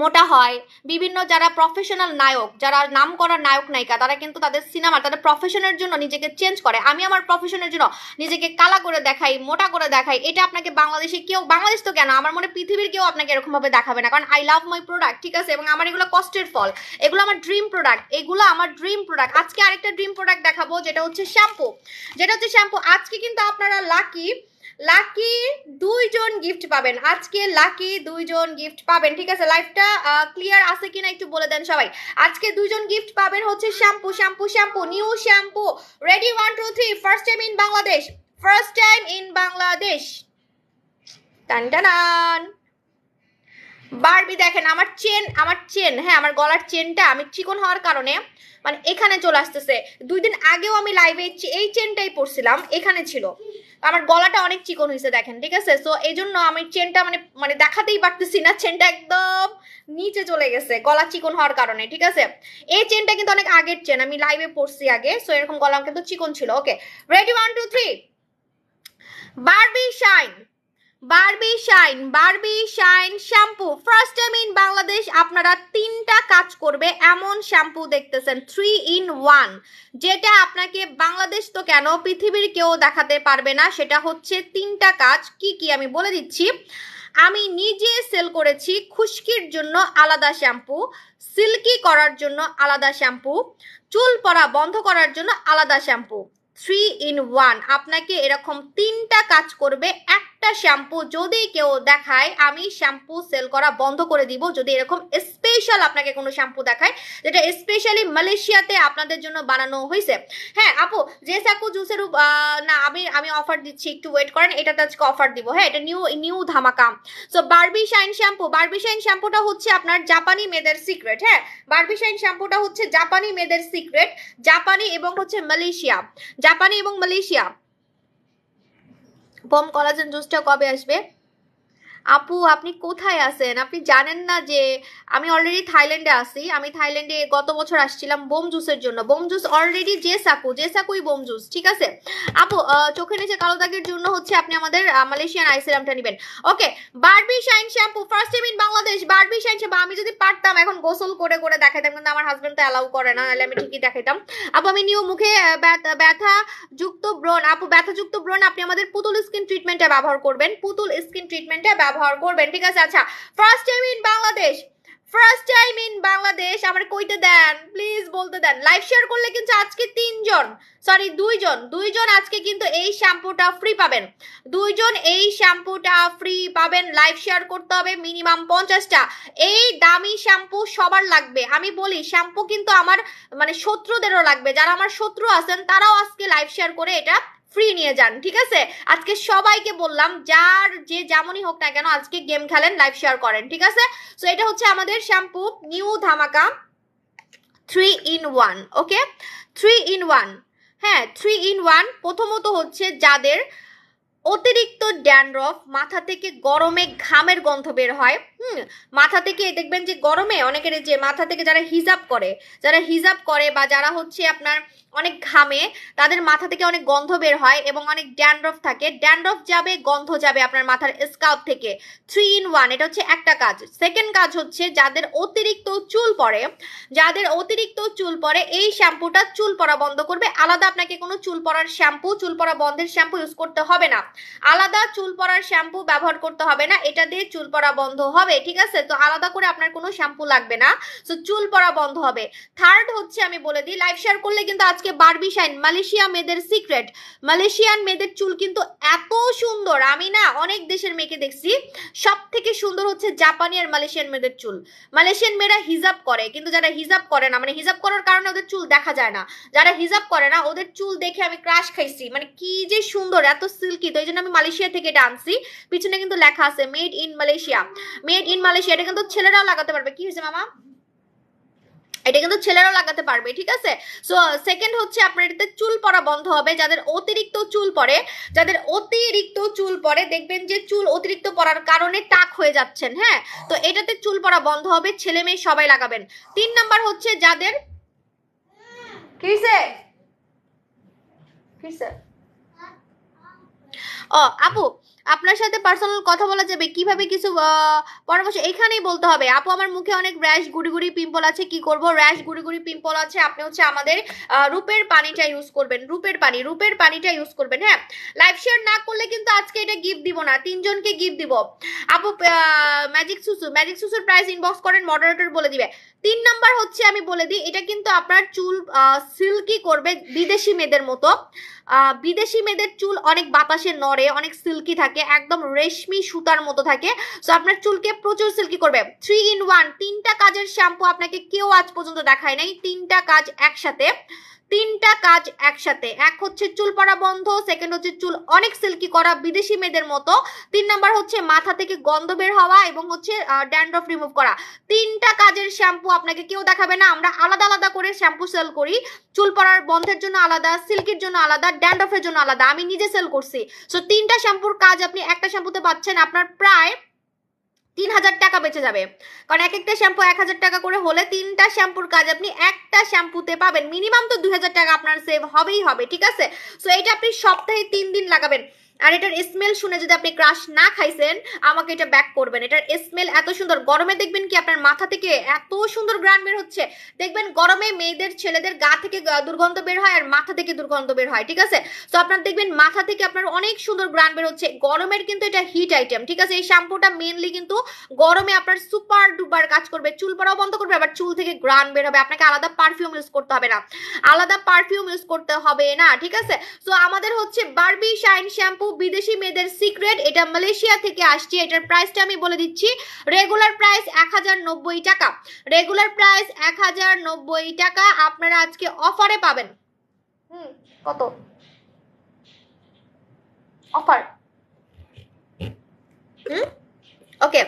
মোটা হয় বিভিন্ন যারা প্রফেশনাল নায়ক যারা নাম করা নায়ক নায়িকা তারা কিন্তু তাদের সিনেমা তাদের প্রফেশনের জন্য নিজেকে চেঞ্জ করে আমি আমার প্রফেশনের জন্য নিজেকে কালা করে দেখাই মোটা করে দেখাই এটা আপনাকে বাংলাদেশে কেউ বাংলাদেশ তো কেন আমার মনে পৃথিবীর কেউ আপনাকে এরকমভাবে দেখাবে না কারণ আই লাভ মাই প্রোডাক্ট ঠিক আছে এবং আমার এগুলো কষ্টের ফল এগুলো আমার ড্রিম প্রোডাক্ট এগুলো আমার ড্রিম প্রোডাক্ট আজকে আরেকটা ড্রিম প্রোডাক্ট দেখাবো যেটা হচ্ছে শ্যাম্পু যেটা হচ্ছে শ্যাম্পু আজকে কিন্তু আপনারা লাকি লাকি দুইজন গিফট পাবেন আজকে লাকি দুইজন গিফট পাবেন ঠিক আছে লাইফটা ক্লিয়ার আছে কিনা একটু বলে দেন সবাই আজকে দুইজন গিফট পাবেন হচ্ছে shampoo shampoo shampoo new shampoo ready one two three first time in Bangladesh first time in Bangladesh টান বারবি দেখেন আমার চেন আমার চেন হ্যাঁ আমার গলার চেনটা আমি চিকন হওয়ার কারণে মানে এখানে চলে আসতেছে দুই দিন আগেও আমি লাইভে এই চেনটাই পড়ছিলাম এখানে ছিল আমার গলাটা অনেক চিকন হয়েছে দেখেন ঠিক আছে সো এই জন্য আমি চেনটা মানে মানে দেখাতেই পারতেছি না চেনটা একদম নিচে চলে গেছে গলা চিকন হওয়ার কারণে ঠিক আছে এই চেনটা কিন্তু অনেক আগের চেন আমি লাইভে পড়ছি আগে সো এরকম গলা কিন্তু চিকন ছিল okay ready one two three Barbie shine Barbie shine Barbie shine shampoo first time in Bangladesh আপনারা তিনটা কাজ করবে এমন শ্যাম্পু দেখতেছেন থ্রি ইন ওয়ান যেটা আপনাকে বাংলাদেশ তো কেন পৃথিবীর কেউ দেখাতে পারবে না সেটা হচ্ছে তিনটা কাজ কি কি আমি বলে দিচ্ছি আমি নিজে সেল করেছি খুশকির জন্য আলাদা শ্যাম্পু সিল্কি করার জন্য আলাদা শ্যাম্পু চুল পরা বন্ধ করার জন্য আলাদা শ্যাম্পু থ্রি ইন ওয়ান আপনাকে এরকম তিনটা কাজ করবে এক একটা শ্যাম্পু যদি কেউ দেখায় আমি শ্যাম্পু সেল করা বন্ধ করে দিব যদি এরকম স্পেশাল আপনাকে কোনো শ্যাম্পু দেখায় যেটা স্পেশালি মালয়েশিয়াতে আপনাদের জন্য বানানো হয়েছে হ্যাঁ আপু যে সাকু জুসের না আমি আমি অফার দিচ্ছি একটু ওয়েট করেন এটাতে আজকে অফার দিব হ্যাঁ এটা নিউ নিউ ধামাকা so Barbie shine shampoo Barbie shine শ্যাম্পুটা হচ্ছে আপনার জাপানি মেয়েদের সিক্রেট হ্যাঁ বার্বি শাইন শ্যাম্পুটা হচ্ছে জাপানি মেয়েদের সিক্রেট জাপানি এবং হচ্ছে মালয়েশিয়া জাপানি এবং মালয়েশিয়া পম কলাজেন জুসটা কবে আসবে আপু আপনি কোথায় আছেন আপনি জানেন না যে আমি অলরেডি থাইল্যান্ডে আসি আমি থাইল্যান্ডে গত বছর আসছিলাম বোম জুসের জন্য বোম জুস অলরেডি যে সাকু যে সাকুই বোম জুস ঠিক আছে আপু চোখের নিচে কালো দাগের জন্য হচ্ছে আপনি আমাদের মালয়েশিয়ান আইসিরামটা নেবেন okay Barbie shine shampoo first time in Bangladesh Barbie shine shampoo আমি যদি পারতাম এখন গোসল করে করে দেখাতাম কিন্তু আমার হাজব্যান্ড তো অ্যালাউ করে না নাহলে আমি ঠিকই দেখাতাম আপু আমি নিউ মুখে ব্যথা যুক্ত ব্রণ আপু ব্যথাযুক্ত ব্রণ আপনি আমাদের পুতুল স্কিন ট্রিটমেন্টটা ব্যবহার করবেন পুতুল স্কিন ট্রিটমেন্টটা ব্যবহার ব্যবহার করবেন ঠিক আছে আচ্ছা first time in Bangladesh first time in Bangladesh আমার কইতে দেন প্লিজ বলতে দেন লাইভ শেয়ার করলে কিন্তু আজকে তিনজন সরি দুইজন দুইজন আজকে কিন্তু এই শ্যাম্পুটা ফ্রি পাবেন দুইজন এই শ্যাম্পুটা ফ্রি পাবেন লাইভ শেয়ার করতে হবে মিনিমাম পঞ্চাশটা এই দামি শ্যাম্পু সবার লাগবে আমি বলি শ্যাম্পু কিন্তু আমার মানে শত্রুদেরও লাগবে যারা আমার শত্রু আছেন তারাও আজকে লাইভ শেয়ার করে এটা ফ্রি নিয়ে যান ঠিক আছে আজকে সবাইকে বললাম যার যে যেমনই হোক না কেন আজকে গেম খেলেন লাইভ শেয়ার করেন ঠিক আছে সো এটা হচ্ছে আমাদের শ্যাম্পু নিউ ধামাকা three in one okay three in one হ্যাঁ থ্রি ইন ওয়ান প্রথমত হচ্ছে যাদের অতিরিক্ত ড্যান্ড্রফ মাথা থেকে গরমে ঘামের গন্ধ বের হয় হুম মাথা থেকে দেখবেন যে গরমে অনেকের যে মাথা থেকে যারা হিজাব করে যারা হিজাব করে বা যারা হচ্ছে আপনার অনেক ঘামে তাদের মাথা থেকে অনেক গন্ধ বের হয় এবং অনেক ড্যান্ড্রফ থাকে ড্যান্ড্রফ যাবে গন্ধ যাবে আপনার মাথার স্কাউ থেকে থ্রি ইন ওয়ান এটা হচ্ছে একটা কাজ সেকেন্ড কাজ হচ্ছে যাদের অতিরিক্ত চুল পড়ে যাদের অতিরিক্ত চুল পড়ে এই শ্যাম্পুটা চুল পড়া বন্ধ করবে আলাদা আপনাকে কোনো চুল পড়ার শ্যাম্পু চুল পড়া বন্ধের শ্যাম্পু ইউজ করতে হবে না আলাদা চুল পড়ার শ্যাম্পু ব্যবহার করতে হবে না এটা দিয়ে চুল পড়া বন্ধ হবে হবে ঠিক আছে তো আলাদা করে আপনার কোনো শ্যাম্পু লাগবে না সো চুল পড়া বন্ধ হবে থার্ড হচ্ছে আমি বলে দিই লাইভ শেয়ার করলে কিন্তু আজকে বারবি শাইন মালয়েশিয়া মেয়েদের সিক্রেট মালয়েশিয়ান মেয়েদের চুল কিন্তু এত সুন্দর আমি না অনেক দেশের মেয়েকে দেখছি সব থেকে সুন্দর হচ্ছে জাপানি আর মালয়েশিয়ান মেয়েদের চুল মালয়েশিয়ান মেয়েরা হিজাব করে কিন্তু যারা হিজাব করে না মানে হিজাব করার কারণে ওদের চুল দেখা যায় না যারা হিজাব করে না ওদের চুল দেখে আমি ক্রাশ খাইছি মানে কি যে সুন্দর এত সিল্কি তো এই জন্য আমি মালয়েশিয়া থেকে এটা আনছি পিছনে কিন্তু লেখা আছে made in Malaysia made in Malaysia এটা কিন্তু ছেলেরাও লাগাতে পারবে কি হয়েছে মামা এটা কিন্তু ছেলেরাও লাগাতে পারবে ঠিক আছে সো সেকেন্ড হচ্ছে আপনার এটাতে চুল পড়া বন্ধ হবে যাদের অতিরিক্ত চুল পড়ে যাদের অতিরিক্ত চুল পড়ে দেখবেন যে চুল অতিরিক্ত পড়ার কারণে টাক হয়ে যাচ্ছেন হ্যাঁ তো এটাতে চুল পড়া বন্ধ হবে ছেলে মেয়ে সবাই লাগাবেন তিন নাম্বার হচ্ছে যাদের আপু আপনার সাথে পার্সোনাল কথা বলা যাবে কিভাবে কিছু পরামর্শ এখানেই বলতে হবে আপু আমার মুখে অনেক র্যাশ গুড়ি গুড়ি পিম্পল আছে কি করব র্যাশ গুড়ি গুড়ি পিম্পল আছে আপনি হচ্ছে আমাদের রূপের পানিটা ইউজ করবেন রূপের পানি রূপের পানিটা ইউজ করবেন হ্যাঁ লাইভ শেয়ার না করলে কিন্তু আজকে এটা গিফট দিব না তিনজনকে গিফট দিব আপু ম্যাজিক সুসু ম্যাজিক সুসুর প্রাইস ইনবক্স করেন মডারেটর বলে দিবে তিন নাম্বার হচ্ছে আমি বলে দিই এটা কিন্তু আপনার চুল সিল্কি করবে বিদেশি মেয়েদের মতো বিদেশি মেয়েদের চুল অনেক বাতাসে নড়ে অনেক সিল্কি থাকে একদম রেশমি সুতার মতো থাকে সো আপনার চুলকে প্রচুর সিল্কি করবে থ্রি ইন ওয়ান তিনটা কাজের শ্যাম্পু আপনাকে কেউ আজ পর্যন্ত দেখায় নাই তিনটা কাজ একসাথে তিনটা কাজ একসাথে এক হচ্ছে চুল পড়া বন্ধ সেকেন্ড হচ্ছে চুল অনেক সিল্কি করা বিদেশি মেয়েদের মতো তিন নাম্বার হচ্ছে মাথা থেকে গন্ধ বের হওয়া এবং হচ্ছে ড্যান্ড্রফ রিমুভ করা তিনটা কাজের শ্যাম্পু আপনাকে কেউ দেখাবে না আমরা আলাদা আলাদা করে শ্যাম্পু সেল করি চুল পড়ার বন্ধের জন্য আলাদা সিল্কির জন্য আলাদা ড্যান্ড্রফের জন্য আলাদা আমি নিজে সেল করছি সো তিনটা শ্যাম্পুর কাজ আপনি একটা শ্যাম্পুতে পাচ্ছেন আপনার প্রায় তিন হাজার টাকা বেঁচে যাবে কারণ এক একটা শ্যাম্পু এক হাজার টাকা করে হলে তিনটা শ্যাম্পুর কাজ আপনি একটা শ্যাম্পুতে পাবেন মিনিমাম তো দুই হাজার টাকা আপনার সেভ হবেই হবে ঠিক আছে সো এটা আপনি সপ্তাহে তিন দিন লাগাবেন আর এটার স্মেল শুনে যদি আপনি ক্রাশ না খাইছেন আমাকে এটা ব্যাক করবেন এটার স্মেল এত সুন্দর গরমে দেখবেন কি আপনার মাথা থেকে এত সুন্দর গ্রান বের হচ্ছে দেখবেন গরমে মেয়েদের ছেলেদের গা থেকে দুর্গন্ধ বের হয় আর মাথা থেকে দুর্গন্ধ বের হয় ঠিক আছে তো আপনার দেখবেন মাথা থেকে আপনার অনেক সুন্দর গ্রান বের হচ্ছে গরমের কিন্তু এটা হিট আইটেম ঠিক আছে এই শ্যাম্পুটা মেনলি কিন্তু গরমে আপনার সুপার ডুপার কাজ করবে চুল পড়াও বন্ধ করবে আবার চুল থেকে গ্রান বের হবে আপনাকে আলাদা পারফিউম ইউজ করতে হবে না আলাদা পারফিউম ইউজ করতে হবে না ঠিক আছে তো আমাদের হচ্ছে বারবি শাইন শ্যাম্পু বিদেশি মেয়েদের সিক্রেট এটা মালয়েশিয়া থেকে আসছে এটার প্রাইসটা আমি বলে দিচ্ছি রেগুলার প্রাইস এক টাকা রেগুলার প্রাইস এক টাকা আপনারা আজকে অফারে পাবেন হুম কত অফার ওকে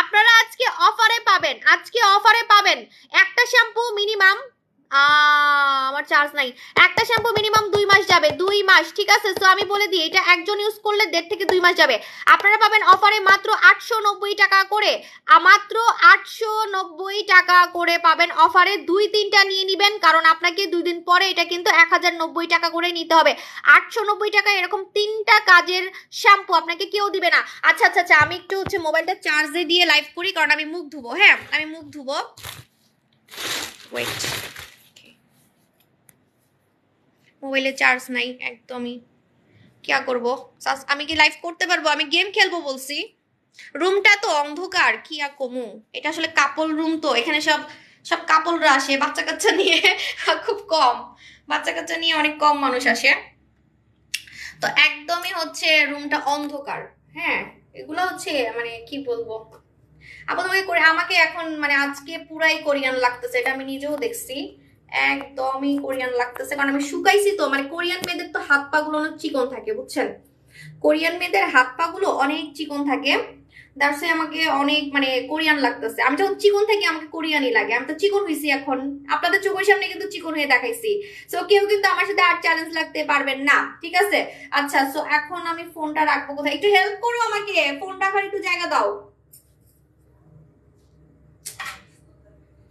আপনারা আজকে অফারে পাবেন আজকে অফারে পাবেন একটা শ্যাম্পু মিনিমাম আমার চার্জ নাই একটা শ্যাম্পু মিনিমাম দুই মাস যাবে দুই মাস ঠিক আছে তো আমি বলে দিই এটা একজন ইউজ করলে দেড় থেকে দুই মাস যাবে আপনারা পাবেন অফারে মাত্র আটশো নব্বই টাকা করে মাত্র আটশো নব্বই টাকা করে পাবেন অফারে দুই তিনটা নিয়ে নেবেন কারণ আপনাকে দুই দিন পরে এটা কিন্তু এক হাজার নব্বই টাকা করে নিতে হবে আটশো নব্বই টাকা এরকম তিনটা কাজের শ্যাম্পু আপনাকে কেউ দিবে না আচ্ছা আচ্ছা আচ্ছা আমি একটু হচ্ছে মোবাইলটা চার্জে দিয়ে লাইভ করি কারণ আমি মুখ ধুবো হ্যাঁ আমি মুখ ধুবো ওয়েট মোবাইলে চার্জ নাই একদমই কিয়া করব আমি কি লাইভ করতে পারবো আমি গেম খেলবো বলছি রুমটা তো অন্ধকার কি আর কমু এটা আসলে কাপল রুম তো এখানে সব সব কাপলরা আসে বাচ্চা কাচ্চা নিয়ে খুব কম বাচ্চা কাচ্চা নিয়ে অনেক কম মানুষ আসে তো একদমই হচ্ছে রুমটা অন্ধকার হ্যাঁ এগুলো হচ্ছে মানে কি বলবো আপনাদের করে আমাকে এখন মানে আজকে পুরাই করিয়ান লাগতেছে এটা আমি নিজেও দেখছি একদমই কোরিয়ান লাগতেছে কারণ আমি শুকাইছি তো মানে কোরিয়ান মেয়েদের তো হাত পা গুলো অনেক চিকন থাকে বুঝছেন কোরিয়ান মেয়েদের হাত পা গুলো অনেক চিকন থাকে দার্সে আমাকে অনেক মানে কোরিয়ান লাগতেছে আমি যখন চিকন থাকি আমাকে কোরিয়ানই লাগে আমি তো চিকন হয়েছি এখন আপনাদের চোখের সামনে কিন্তু চিকন হয়ে দেখাইছি সো কেউ কিন্তু আমার সাথে আর চ্যালেঞ্জ লাগতে পারবেন না ঠিক আছে আচ্ছা সো এখন আমি ফোনটা রাখবো কোথায় একটু হেল্প করো আমাকে ফোন রাখার একটু জায়গা দাও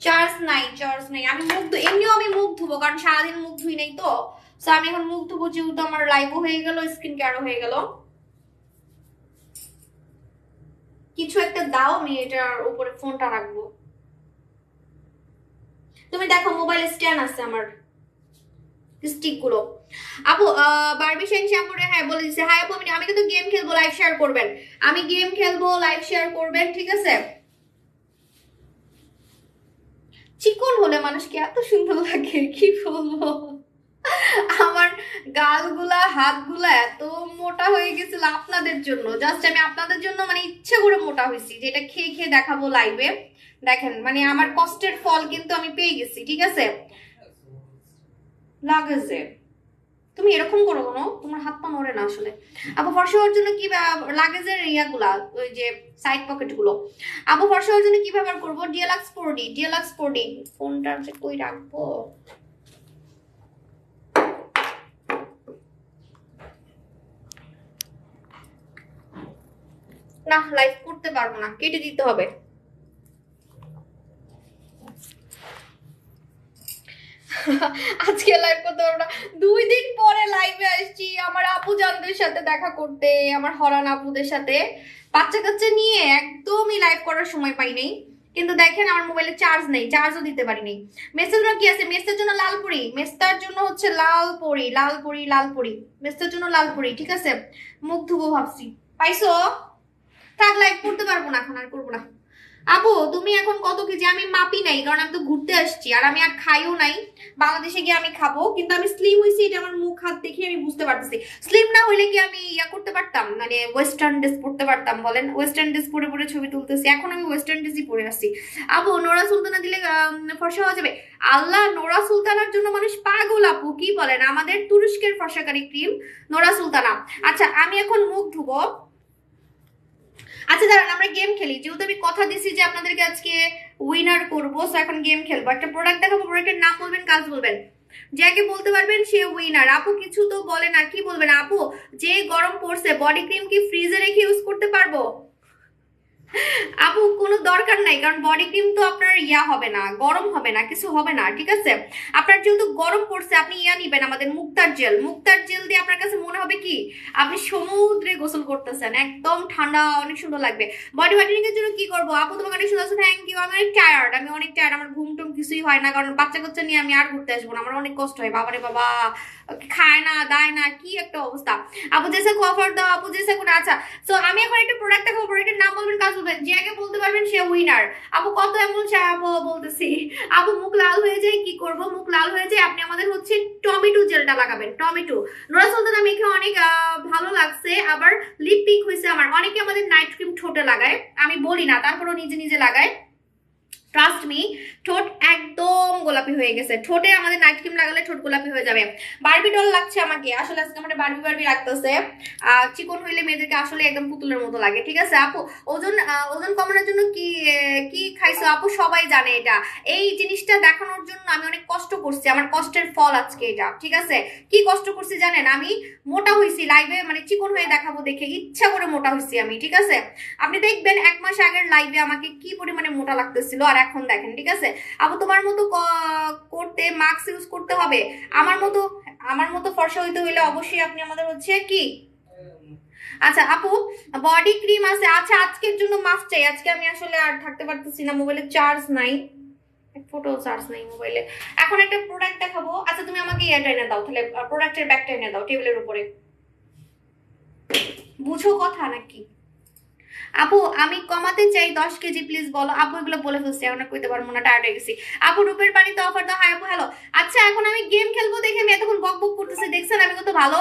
চার্জ নাই চার্জ নাই আমি মুখ এমনিও আমি মুখ ধুবো কারণ সারাদিন মুখ ধুই নাই তো সো আমি এখন মুখ ধুবো যেহেতু আমার লাইভও হয়ে গেল স্কিন কেয়ারও হয়ে গেল কিছু একটা দাও আমি এটার উপরে ফোনটা রাখবো তুমি দেখো মোবাইল স্ট্যান্ড আছে আমার স্টিকগুলো আপু বারবি সেন শ্যাম্পুরে হ্যাঁ বলে দিচ্ছে হাই আপু আমি কিন্তু গেম খেলবো লাইভ শেয়ার করবেন আমি গেম খেলবো লাইভ শেয়ার করবেন ঠিক আছে চিকন হলে মানুষকে এত সুন্দর লাগে কি বলবো আমার গালগুলা হাতগুলা এত মোটা হয়ে গেছিল আপনাদের জন্য জাস্ট আমি আপনাদের জন্য মানে ইচ্ছে করে মোটা হয়েছি যেটা খেয়ে খেয়ে দেখাবো লাইভে দেখেন মানে আমার কষ্টের ফল কিন্তু আমি পেয়ে গেছি ঠিক আছে লাগেজে তুমি এরকম করো কোনো তোমার হাত পা নড়ে না আসলে আবু ফর্সা হওয়ার জন্য কি লাগেজের ইয়াগুলা ওই যে সাইড পকেটগুলো আবু ফর্সা হওয়ার জন্য কি ব্যবহার করবো ডিএলাক্স ফোরডি ডিএলাক্স ফোরডি ফোনটা কই রাখবো না লাইভ করতে পারবো না কেটে দিতে হবে আজকে লাইভ করতে পারবো না দুই দিন পরে লাইভে আসছি আমার আপু জানদের সাথে দেখা করতে আমার হরান আপুদের সাথে বাচ্চা কাচ্চা নিয়ে একদমই লাইভ করার সময় পাই নাই কিন্তু দেখেন আমার মোবাইলে চার্জ নেই চার্জও দিতে পারিনি মেসেজরা কি আছে মেসের জন্য লাল লালপুরি মেসটার জন্য হচ্ছে লাল লাল লালপুরি লাল লালপুরি মেসটার জন্য লাল লালপুরি ঠিক আছে মুখ ধুবো ভাবছি পাইছো থাক লাইভ করতে পারবো না এখন আর করবো না আপু তুমি এখন কত কেজি আমি মাপি নাই কারণ আমি তো ঘুরতে আসছি আর আমি আর খাইও নাই বাংলাদেশে গিয়ে আমি খাবো কিন্তু আমি স্লিম হয়েছি এটা আমার মুখ হাত দেখে আমি বুঝতে পারতেছি স্লিম না হইলে কি আমি ইয়া করতে পারতাম মানে ওয়েস্টার্ন ড্রেস পড়তে পারতাম বলেন ওয়েস্টার্ন ড্রেস পরে পরে ছবি তুলতেছি এখন আমি ওয়েস্টার্ন ড্রেসই পরে আসছি আবু নোরা সুলতানা দিলে ফর্সা হওয়া যাবে আল্লাহ নোরা সুলতানার জন্য মানুষ পাগল আপু কি বলেন আমাদের তুরস্কের ফর্সাকারী ক্রিম নোরা সুলতানা আচ্ছা আমি এখন মুখ ধুবো আচ্ছা দাঁড়ান আমরা গেম খেলি যেহেতু আমি কথা দিছি যে আপনাদেরকে আজকে উইনার করবো সো এখন গেম খেলবো একটা প্রোডাক্ট দেখাবো প্রোডাক্টের নাম বলবেন কাজ বলবেন যাকে বলতে পারবেন সে উইনার আপু কিছু তো বলে না কি বলবেন আপু যে গরম পড়ছে বডি ক্রিম কি ফ্রিজে রেখে ইউজ করতে পারবো আপু কোনো দরকার নাই কারণ বডি ক্রিম তো আপনার ইয়া হবে না গরম হবে না কিছু হবে না ঠিক আছে আপনার যেহেতু গরম পড়ছে আপনি ইয়া নিবেন আমাদের মুক্তার জেল মুক্তার জেল দিয়ে আপনার কাছে মনে হবে কি আপনি সমুদ্রে গোসল করতেছেন একদম ঠান্ডা অনেক সুন্দর লাগবে বডি হোয়াইটেনিং এর জন্য কি করবো আপু তোমাকে অনেক সুন্দর থ্যাংক ইউ আমি অনেক টায়ার্ড আমি অনেক টায়ার্ড আমার ঘুম টুম কিছুই হয় না কারণ বাচ্চা কাচ্চা নিয়ে আমি আর ঘুরতে আসবো না আমার অনেক কষ্ট হয় বাবারে বাবা খায় না দায় না কি একটা অবস্থা আপু জেসা কফার দাও আপু জেসা কোনো আচ্ছা তো আমি এখন একটা প্রোডাক্ট দেখাবো প্রোডাক্টের নাম বলবেন কাজ তুলবেন যে বলতে পারবেন সে উইনার আপু কত এমন চা আপু বলতেছি আপু মুখ লাল হয়ে যায় কি করব মুখ লাল হয়ে যায় আপনি আমাদের হচ্ছে টমেটো জেলটা লাগাবেন টমেটো নোরা সুলতানা মেখে অনেক ভালো লাগছে আবার লিপ পিক হয়েছে আমার অনেকে আমাদের নাইট ক্রিম ঠোঁটে লাগায় আমি বলি না তারপরও নিজে নিজে লাগায় ট্রাস্ট মি ঠোঁট একদম গোলাপি হয়ে গেছে ঠোঁটে আমাদের নাইট ক্রিম লাগালে ঠোঁট গোলাপি হয়ে যাবে বারবি ডল লাগছে আমাকে আসলে আজকে আমাদের বারবি বারবি লাগতেছে চিকন হইলে মেয়েদেরকে আসলে একদম পুতুলের মতো লাগে ঠিক আছে আপু ওজন ওজন কমানোর জন্য কি কি খাইছো আপু সবাই জানে এটা এই জিনিসটা দেখানোর জন্য আমি অনেক কষ্ট করছি আমার কষ্টের ফল আজকে এটা ঠিক আছে কি কষ্ট করছি জানেন আমি মোটা হয়েছি লাইভে মানে চিকন হয়ে দেখাবো দেখে ইচ্ছা করে মোটা হয়েছি আমি ঠিক আছে আপনি দেখবেন এক মাস আগের লাইভে আমাকে কি পরিমাণে মোটা লাগতেছিল আর এখন দেখেন ঠিক আছে আবার তোমার মতো করতে মাস্ক ইউজ করতে হবে আমার মতো আমার মতো ফর্সা হইতে হইলে অবশ্যই আপনি আমাদের হচ্ছে কি আচ্ছা আপু বডি ক্রিম আছে আচ্ছা আজকের জন্য মাফ চাই আজকে আমি আসলে আর থাকতে পারতেছি না মোবাইলে চার্জ নাই ফটো চার্জ নাই মোবাইলে এখন একটা প্রোডাক্ট দেখাবো আচ্ছা তুমি আমাকে ইয়াটা এনে দাও তাহলে প্রোডাক্টের ব্যাগটা এনে দাও টেবিলের উপরে বুঝো কথা নাকি আপু আমি কমাতে চাই দশ কেজি প্লিজ বলো আপু এগুলো বলে ফেলছি এখন কইতে পারবো না টায়ার্ড হয়ে গেছি আপু রূপের তো অফার তো হাই আপু হ্যালো আচ্ছা এখন আমি গেম খেলবো দেখে আমি এতক্ষণ বক বক করতেছি দেখছেন আমি কত ভালো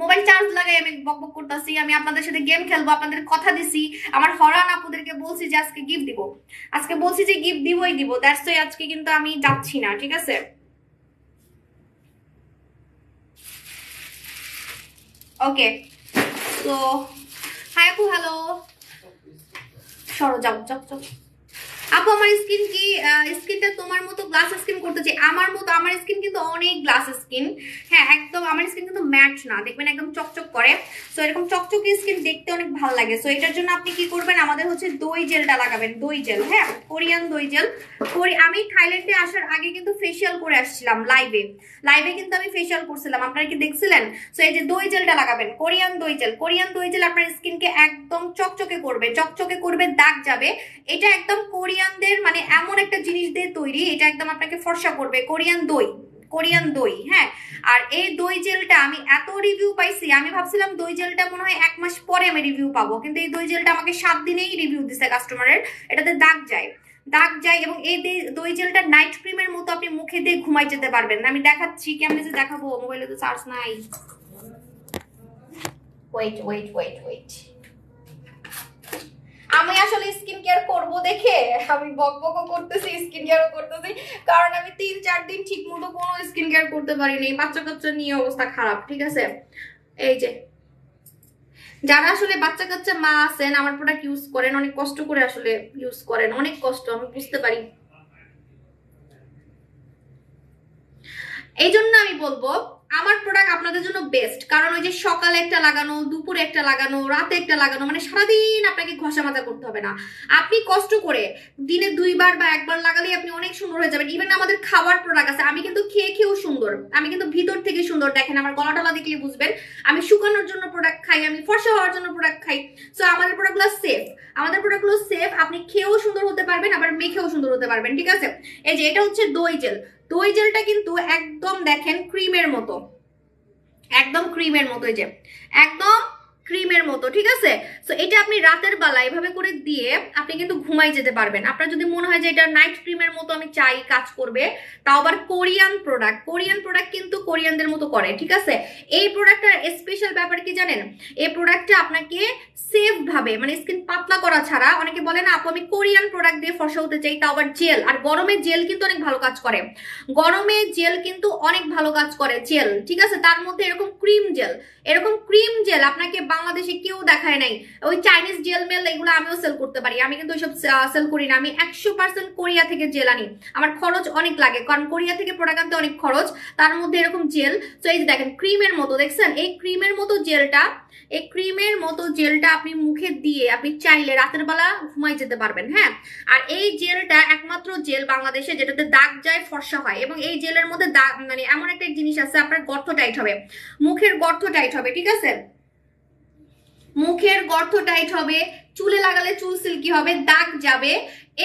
মোবাইল চার্জ লাগাই আমি বক বক করতেছি আমি আপনাদের সাথে গেম খেলবো আপনাদের কথা দিছি আমার হরান আপুদেরকে বলছি যে আজকে গিফট দিব আজকে বলছি যে গিফট দিবই দিব দ্যাটস ওই আজকে কিন্তু আমি যাচ্ছি না ঠিক আছে ওকে তো হাই আপু হ্যালো সরো যাও যাও যাও আপু আমার স্কিন কি স্কিনটা তোমার মতো গ্লাস স্কিন করতে চাই আমার মতো আমার স্কিন কিন্তু অনেক গ্লাস স্কিন হ্যাঁ একদম আমার স্কিন কিন্তু ম্যাট না দেখবেন একদম চকচক করে সো এরকম চকচকে স্কিন দেখতে অনেক ভালো লাগে সো এটার জন্য আপনি কি করবেন আমাদের হচ্ছে দই জেলটা লাগাবেন দই জেল হ্যাঁ কোরিয়ান দই জেল আমি থাইল্যান্ডে আসার আগে কিন্তু ফেসিয়াল করে আসছিলাম লাইভে লাইভে কিন্তু আমি ফেসিয়াল করছিলাম আপনারা কি দেখছিলেন সো এই যে দই জেলটা লাগাবেন কোরিয়ান দই জেল কোরিয়ান দই জেল আপনার স্কিনকে একদম চকচকে করবে চকচকে করবে দাগ যাবে এটা একদম কোরি কোরিয়ানদের মানে এমন একটা জিনিস দিয়ে তৈরি এটা একদম আপনাকে ফর্সা করবে কোরিয়ান দই কোরিয়ান দই হ্যাঁ আর এই দই জেলটা আমি এত রিভিউ পাইছি আমি ভাবছিলাম দই জেলটা মনে হয় এক মাস পরে আমি রিভিউ পাবো কিন্তু এই দই জেলটা আমাকে সাত দিনেই রিভিউ দিছে কাস্টমারের এটাতে দাগ যায় দাগ যায় এবং এই দই জেলটা নাইট ক্রিমের মতো আপনি মুখে দিয়ে ঘুমাই যেতে পারবেন আমি দেখাচ্ছি আমি যে দেখাবো মোবাইলে তো চার্জ নাই ওয়েট ওয়েট ওয়েট ওয়েট আমি আসলে স্কিন কেয়ার করব দেখে আমি বকবকও করতেছি স্কিন কেয়ারও করতেছি কারণ আমি তিন চার দিন ঠিক মতো কোনো স্কিন কেয়ার করতে পারিনি বাচ্চা কাচ্চা নিয়ে অবস্থা খারাপ ঠিক আছে এই যে যারা আসলে বাচ্চা কাচ্চা মা আছেন আমার প্রোডাক্ট ইউজ করেন অনেক কষ্ট করে আসলে ইউজ করেন অনেক কষ্ট আমি বুঝতে পারি এই জন্য আমি বলবো আমার প্রোডাক্ট আপনাদের জন্য বেস্ট কারণ ওই যে সকালে একটা লাগানো দুপুরে একটা লাগানো রাতে একটা লাগানো মানে সারাদিন আপনাকে ঘষা মাজা করতে হবে না আপনি কষ্ট করে দিনে দুইবার বা একবার লাগালেই আপনি অনেক সুন্দর হয়ে যাবেন ইভেন আমাদের খাওয়ার প্রোডাক্ট আছে আমি কিন্তু খেয়ে খেয়েও সুন্দর আমি কিন্তু ভিতর থেকে সুন্দর দেখেন আমার গলা টলা দেখলে বুঝবেন আমি শুকানোর জন্য প্রোডাক্ট খাই আমি ফর্সা হওয়ার জন্য প্রোডাক্ট খাই সো আমাদের প্রোডাক্টগুলো সেফ আমাদের প্রোডাক্টগুলো সেফ আপনি খেয়েও সুন্দর হতে পারবেন আবার মেখেও সুন্দর হতে পারবেন ঠিক আছে এই যে এটা হচ্ছে দই জেল দই জেলটা কিন্তু একদম দেখেন ক্রিমের মতো একদম ক্রিমের মতো যে একদম ক্রিমের মতো ঠিক আছে সো এটা আপনি রাতের বেলা এভাবে করে দিয়ে আপনি কিন্তু ঘুমাই যেতে পারবেন আপনার যদি মনে হয় যে এটা নাইট ক্রিমের মতো আমি চাই কাজ করবে তাও আবার কোরিয়ান প্রোডাক্ট কোরিয়ান প্রোডাক্ট কিন্তু কোরিয়ানদের মতো করে ঠিক আছে এই প্রোডাক্টটার স্পেশাল ব্যাপার কি জানেন এই প্রোডাক্টটা আপনাকে সেফ ভাবে মানে স্কিন পাতলা করা ছাড়া অনেকে বলে না আপু আমি কোরিয়ান প্রোডাক্ট দিয়ে ফসা হতে চাই তাও আবার জেল আর গরমে জেল কিন্তু অনেক ভালো কাজ করে গরমে জেল কিন্তু অনেক ভালো কাজ করে জেল ঠিক আছে তার মধ্যে এরকম ক্রিম জেল এরকম ক্রিম জেল আপনাকে বাংলাদেশে কেউ দেখায় নাই ওই চাইনিজ জেল মেল এগুলো আমিও সেল করতে পারি আমি কিন্তু ওইসব সেল করি না আমি একশো পার্সেন্ট কোরিয়া থেকে জেল আনি আমার খরচ অনেক লাগে কারণ কোরিয়া থেকে প্রোডাক্ট আনতে অনেক খরচ তার মধ্যে এরকম জেল তো এই যে দেখেন ক্রিমের মতো দেখছেন এই ক্রিমের মতো জেলটা এই ক্রিমের মতো জেলটা আপনি মুখে দিয়ে আপনি চাইলে রাতের বেলা ঘুমাই যেতে পারবেন হ্যাঁ আর এই জেলটা একমাত্র জেল বাংলাদেশে যেটাতে দাগ যায় ফর্সা হয় এবং এই জেলের মধ্যে দাগ মানে এমন একটা জিনিস আছে আপনার গর্ত টাইট হবে মুখের গর্ত টাইট হবে ঠিক আছে মুখের গর্ত টাইট হবে চুলে লাগালে চুল সিল্কি হবে দাগ যাবে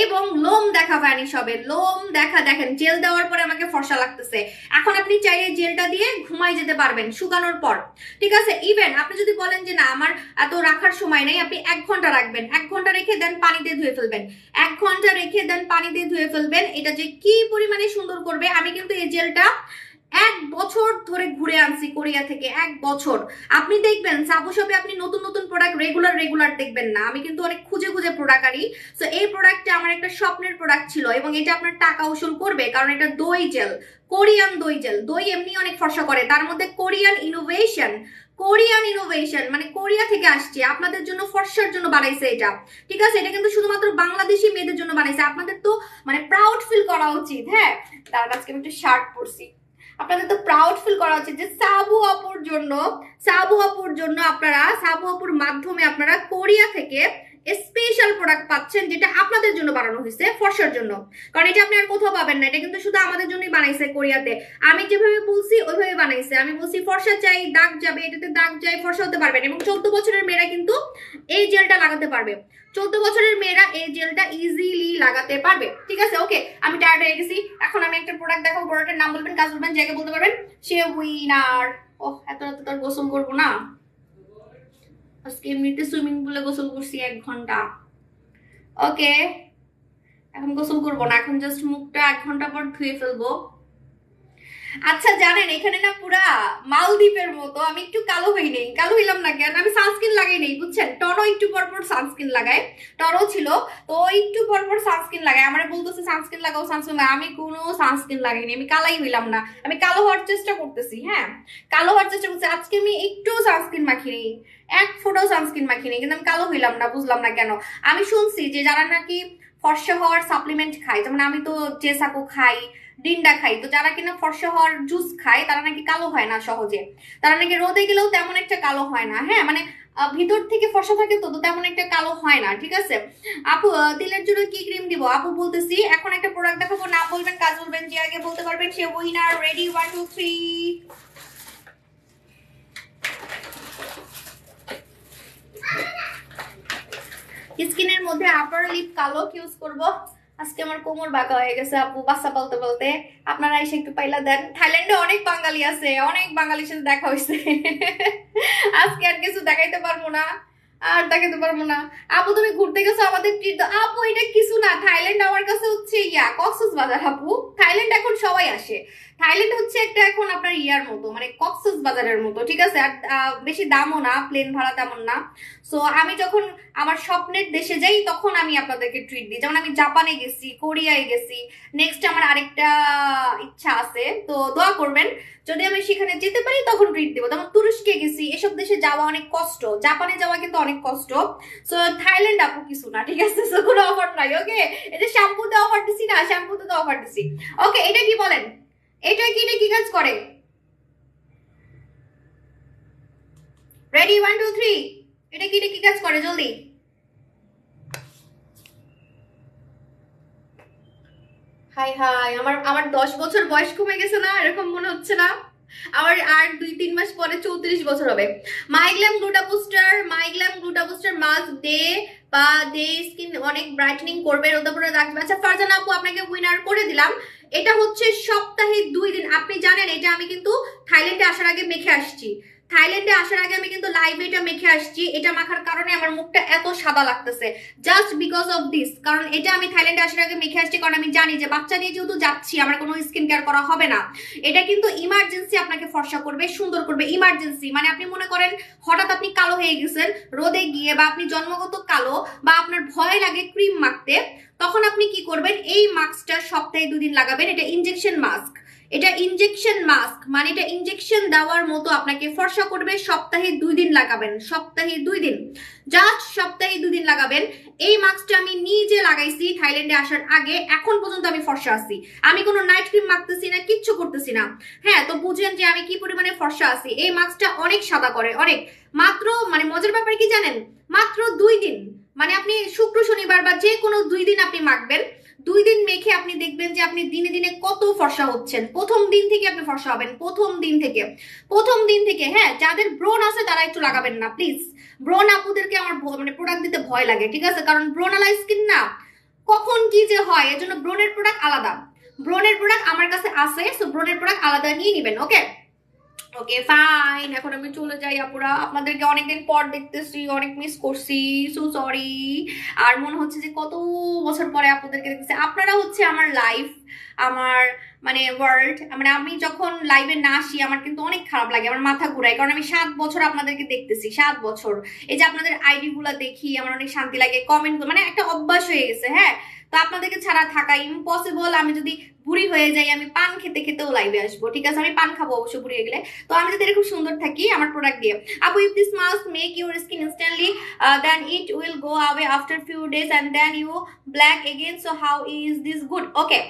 এবং লোম দেখা ভ্যানিশ হবে লোম দেখা দেখেন জেল দেওয়ার পরে আমাকে ফর্সা লাগতেছে এখন আপনি চাইলে জেলটা দিয়ে ঘুমাই যেতে পারবেন শুকানোর পর ঠিক আছে ইভেন আপনি যদি বলেন যে না আমার এত রাখার সময় নেই আপনি এক ঘন্টা রাখবেন এক ঘন্টা রেখে দেন পানিতে ধুয়ে ফেলবেন এক ঘন্টা রেখে দেন পানিতে ধুয়ে ফেলবেন এটা যে কি পরিমাণে সুন্দর করবে আমি কিন্তু এই জেলটা এক বছর ধরে ঘুরে আনছি কোরিয়া থেকে এক বছর আপনি দেখবেন সাবু শপে আপনি নতুন নতুন প্রোডাক্ট রেগুলার রেগুলার দেখবেন না আমি কিন্তু অনেক খুঁজে খুঁজে প্রোডাক্ট আনি তো এই প্রোডাক্টটা আমার একটা স্বপ্নের প্রোডাক্ট ছিল এবং এটা আপনার টাকা উসুল করবে কারণ এটা দই জেল কোরিয়ান দই জেল দই এমনি অনেক ফর্সা করে তার মধ্যে কোরিয়ান ইনোভেশন কোরিয়ান ইনোভেশন মানে কোরিয়া থেকে আসছে আপনাদের জন্য ফর্সার জন্য বানাইছে এটা ঠিক আছে এটা কিন্তু শুধুমাত্র বাংলাদেশি মেয়েদের জন্য বানাইছে আপনাদের তো মানে প্রাউড ফিল করা উচিত হ্যাঁ তার আজকে আমি একটু শার্ট পরছি আপনাদের তো প্রাউড ফিল করা উচিত যে সাবু অপুর জন্য সাবু আপুর জন্য আপনারা সাবু অপুর মাধ্যমে আপনারা কোরিয়া থেকে স্পেশাল প্রোডাক্ট পাচ্ছেন যেটা আপনাদের জন্য বানানো হয়েছে ফর্সার জন্য কারণ এটা আপনি আর কোথাও পাবেন না এটা কিন্তু শুধু আমাদের জন্যই বানাইছে কোরিয়াতে আমি যেভাবে বলছি ওইভাবে বানাইছে আমি বলছি ফর্সা চাই দাগ যাবে এটাতে দাগ যায় ফর্সা হতে পারবেন এবং চোদ্দ বছরের মেয়েরা কিন্তু এই জেলটা লাগাতে পারবে চোদ্দ বছরের মেয়েরা এই জেলটা ইজিলি লাগাতে পারবে ঠিক আছে ওকে আমি টায়ার্ড হয়ে গেছি এখন আমি একটা প্রোডাক্ট দেখাবো প্রোডাক্টের নাম বলবেন কাজ বলবেন জায়গায় বলতে পারবেন সে উইনার ও এত রাতে তোর গোসল করবো না আজকে এমনিতে সুইমিং পুলে গোসল করছি এক ঘন্টা ওকে এখন গোসল করবো না এখন জাস্ট মুখটা এক ঘন্টা পর ধুয়ে ফেলবো আচ্ছা জানেন এখানে না পুরা মালদ্বীপের মতো আমি একটু কালো হই নেই কালো হইলাম না কেন আমি সানস্ক্রিন লাগাই নেই বুঝছেন টনও একটু পর পর সানস্ক্রিন লাগায় টনও ছিল তো একটু পর পর সানস্ক্রিন লাগায় আমার বলতেছে সানস্ক্রিন লাগাও সানস্ক্রিন আমি কোনো সানস্ক্রিন লাগাইনি আমি কালাই হইলাম না আমি কালো হওয়ার চেষ্টা করতেছি হ্যাঁ কালো হওয়ার চেষ্টা করছি আজকে আমি একটু সানস্ক্রিন মাখিনি এক ফোটো সানস্ক্রিন মাখি নেই কিন্তু আমি কালো হইলাম না বুঝলাম না কেন আমি শুনছি যে যারা নাকি ফর্সা হওয়ার সাপ্লিমেন্ট খায় যেমন আমি তো জেসাকো খাই ডিন্ডা খাই তো যারা কিনা ফর্সা হওয়ার জুস খায় তারা নাকি কালো হয় না সহজে তারা নাকি রোদে গেলেও তেমন একটা কালো হয় না হ্যাঁ মানে ভিতর থেকে ফসা থাকে তো তেমন একটা কালো হয় না ঠিক আছে আপু তিলের জন্য কি ক্রিম দিব আপু বলতেছি এখন একটা প্রোডাক্ট দেখাবো নাম বলবেন কাজ বলবেন যে আগে বলতে পারবেন সে winner ready one two three স্কিনের মধ্যে আপার লিপ কালো ইউজ করবো আজকে আমার কোমর বাঁকা হয়ে গেছে আপু বাচ্চা পালতে পালতে আপনারা এসে একটু পাইলা দেন থাইল্যান্ডে অনেক বাঙালি আছে অনেক বাঙালির সাথে দেখা হয়েছে আজকে আর কিছু দেখাইতে পারবো না আর দেখাতে পারবো না আপু তুমি ঘুরতে গেছো আমাদের ট্রিট আপু এটা কিছু না থাইল্যান্ড আমার কাছে হচ্ছে ইয়া কক্সেস বাজার আপু থাইল্যান্ড এখন সবাই আসে থাইল্যান্ড হচ্ছে একটা এখন আপনার ইয়ার মতো মানে কক্সেস বাজারের মতো ঠিক আছে আর বেশি দামও না প্লেন ভাড়া তেমন না সো আমি যখন আমার স্বপ্নের দেশে যাই তখন আমি আপনাদেরকে ট্রিট দিই যেমন আমি জাপানে গেছি কোরিয়ায় গেছি নেক্সট আমার আরেকটা ইচ্ছা আছে তো দোয়া করবেন যদি আমি সেখানে যেতে পারি তখন ট্রিট দেবো তখন তুরস্কে গেছি এসব দেশে যাওয়া অনেক কষ্ট জাপানে যাওয়া কিন্তু অনেক কষ্ট সো থাইল্যান্ড আপু কিছু না ঠিক আছে সো কোনো অফার নাই ওকে এই যে শ্যাম্পুতে অফার দিছি না শ্যাম্পুতে তো অফার দিছি ওকে এটা কি বলেন এটা কি এটা কি কাজ করে রেডি ওয়ান টু থ্রি এটা কি এটা কি কাজ করে জলদি হাই হাই আমার আমার দশ বছর বয়স কমে গেছে না এরকম মনে হচ্ছে না আবার আর দুই তিন মাস পরে চৌত্রিশ বছর হবে MyGlam gluta booster MyGlam gluta booster মাস ডে বা ডে স্কিন অনেক ব্রাইটনিং করবে রোদাপুরে রাখবে আচ্ছা ফারজানা আপু আপনাকে উইনার করে দিলাম এটা হচ্ছে সপ্তাহে দুই দিন আপনি জানেন এটা আমি কিন্তু থাইল্যান্ডে আসার আগে মেখে আসছি থাইল্যান্ডে আসার আগে আমি কিন্তু লাইভে এটা মেখে আসছি এটা মাখার কারণে আমার মুখটা এত সাদা লাগতেছে জাস্ট বিকজ অফ দিস কারণ এটা আমি থাইল্যান্ডে আসার আগে মেখে আসছি কারণ আমি জানি যে বাচ্চা নিয়ে যেহেতু যাচ্ছি আমার কোনো স্কিন কেয়ার করা হবে না এটা কিন্তু ইমার্জেন্সি আপনাকে ফর্সা করবে সুন্দর করবে ইমার্জেন্সি মানে আপনি মনে করেন হঠাৎ আপনি কালো হয়ে গেছেন রোদে গিয়ে বা আপনি জন্মগত কালো বা আপনার ভয় লাগে ক্রিম মাখতে তখন আপনি কি করবেন এই মাস্কটা সপ্তাহে দুদিন লাগাবেন এটা ইনজেকশন মাস্ক এটা ইনজেকশন মাস্ক মানে এটা ইনজেকশন দেওয়ার মতো আপনাকে ফর্সা করবে সপ্তাহে দুই দিন লাগাবেন সপ্তাহে দুই দিন জাস্ট সপ্তাহে দুই দিন লাগাবেন এই মাস্কটা আমি নিজে লাগাইছি থাইল্যান্ডে আসার আগে এখন পর্যন্ত আমি ফর্সা আছি আমি কোনো নাইট ক্রিম মাখতেছি না কিচ্ছু করতেছি না হ্যাঁ তো বুঝেন যে আমি কি পরিমাণে ফর্সা আছি এই মাস্কটা অনেক সাদা করে অনেক মাত্র মানে মজার ব্যাপারে কি জানেন মাত্র দুই দিন মানে আপনি শুক্র শনিবার বা যে কোনো দুই দিন আপনি মাখবেন দুই দিন মেখে আপনি দেখবেন যে আপনি দিনে দিনে কত ফর্সা হচ্ছেন প্রথম দিন থেকে আপনি ফর্সা হবেন প্রথম দিন থেকে প্রথম দিন থেকে হ্যাঁ যাদের ব্রোন আছে তারা একটু লাগাবেন না প্লিজ ব্রোন আপুদেরকে আমার মানে প্রোডাক্ট দিতে ভয় লাগে ঠিক আছে কারণ ব্রোনালাই স্কিন না কখন কি যে হয় এজন্য ব্রোনের প্রোডাক্ট আলাদা ব্রোনের প্রোডাক্ট আমার কাছে আছে সো ব্রোনের প্রোডাক্ট আলাদা নিয়ে নেবেন ওকে ওকে ফাইন এখন আমি চলে যাই আপুরা আপনাদেরকে অনেকদিন পর দেখতেছি অনেক মিস করছি সো সরি আর মনে হচ্ছে যে কত বছর পরে আপনাদেরকে দেখতেছি আপনারা হচ্ছে আমার লাইফ আমার মানে ওয়ার্ল্ড মানে আমি যখন লাইভে না আসি আমার কিন্তু অনেক খারাপ লাগে আমার মাথা ঘুরায় কারণ আমি সাত বছর আপনাদেরকে দেখতেছি সাত বছর এই যে আপনাদের আইডিগুলো দেখি আমার অনেক শান্তি লাগে কমেন্ট মানে একটা অভ্যাস হয়ে গেছে হ্যাঁ তো আপনাদেরকে ছাড়া থাকা ইম্পসিবল আমি যদি বুড়ি হয়ে যাই আমি পান খেতে খেতেও লাইভে আসবো ঠিক আছে আমি পান খাবো অবশ্য বুড়ি হয়ে গেলে তো আমি যদি এরকম সুন্দর থাকি আমার প্রোডাক্ট দিয়ে আপু if this mask make your skin instantly then it will go away after few days and then you black again so how is this good okay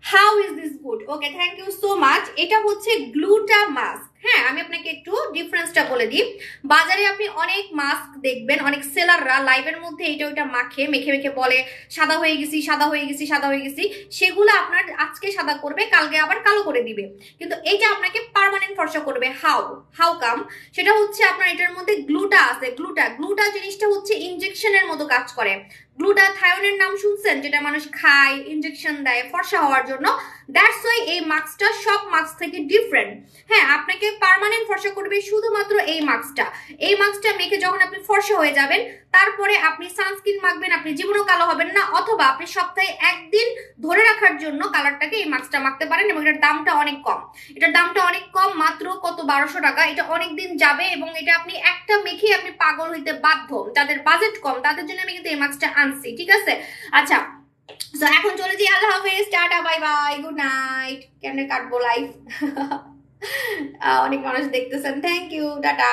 How is this good? Okay, thank you so much. Eta hoche gluta mask. হ্যাঁ আমি আপনাকে একটু ডিফারেন্সটা বলে দিই বাজারে আপনি অনেক মাস্ক দেখবেন অনেক সেলাররা লাইভের মধ্যে এইটা ওইটা মাখে মেখে মেখে বলে সাদা হয়ে গেছি সাদা হয়ে গেছি সাদা হয়ে গেছি সেগুলো আপনার আজকে সাদা করবে কালকে আবার কালো করে দিবে কিন্তু এইটা আপনাকে পারমানেন্ট ফর্সা করবে হাউ হাউ কাম সেটা হচ্ছে আপনার এটার মধ্যে গ্লুটা আছে গ্লুটা গ্লুটা জিনিসটা হচ্ছে ইনজেকশনের মতো কাজ করে গ্লুটা থায়োনের নাম শুনছেন যেটা মানুষ খায় ইনজেকশন দেয় ফর্সা হওয়ার জন্য দ্যাটস ওয়াই এই মার্কসটা সব মার্কস থেকে ডিফারেন্ট হ্যাঁ আপনাকে পারমানেন্ট ফর্সা করবে শুধুমাত্র এই মার্কসটা এই মার্কসটা মেখে যখন আপনি ফর্সা হয়ে যাবেন তারপরে আপনি সানস্ক্রিন মাখবেন আপনি জীবনও কালো হবেন না অথবা আপনি সপ্তাহে একদিন ধরে রাখার জন্য কালারটাকে এই মাস্কটা মাখতে পারেন এবং এটার দামটা অনেক কম এটার দামটা অনেক কম মাত্র কত বারোশো টাকা এটা অনেক দিন যাবে এবং এটা আপনি একটা মেখে আপনি পাগল হইতে বাধ্য যাদের বাজেট কম তাদের জন্য আমি কিন্তু এই মাস্কটা আনছি ঠিক আছে আচ্ছা সো এখন চলে যাই আল্লাহ হাফেজ টাটা বাই বাই গুড নাইট কেমনে কাটবো লাইফ অনেক মানুষ দেখতেছেন থ্যাংক ইউ টাটা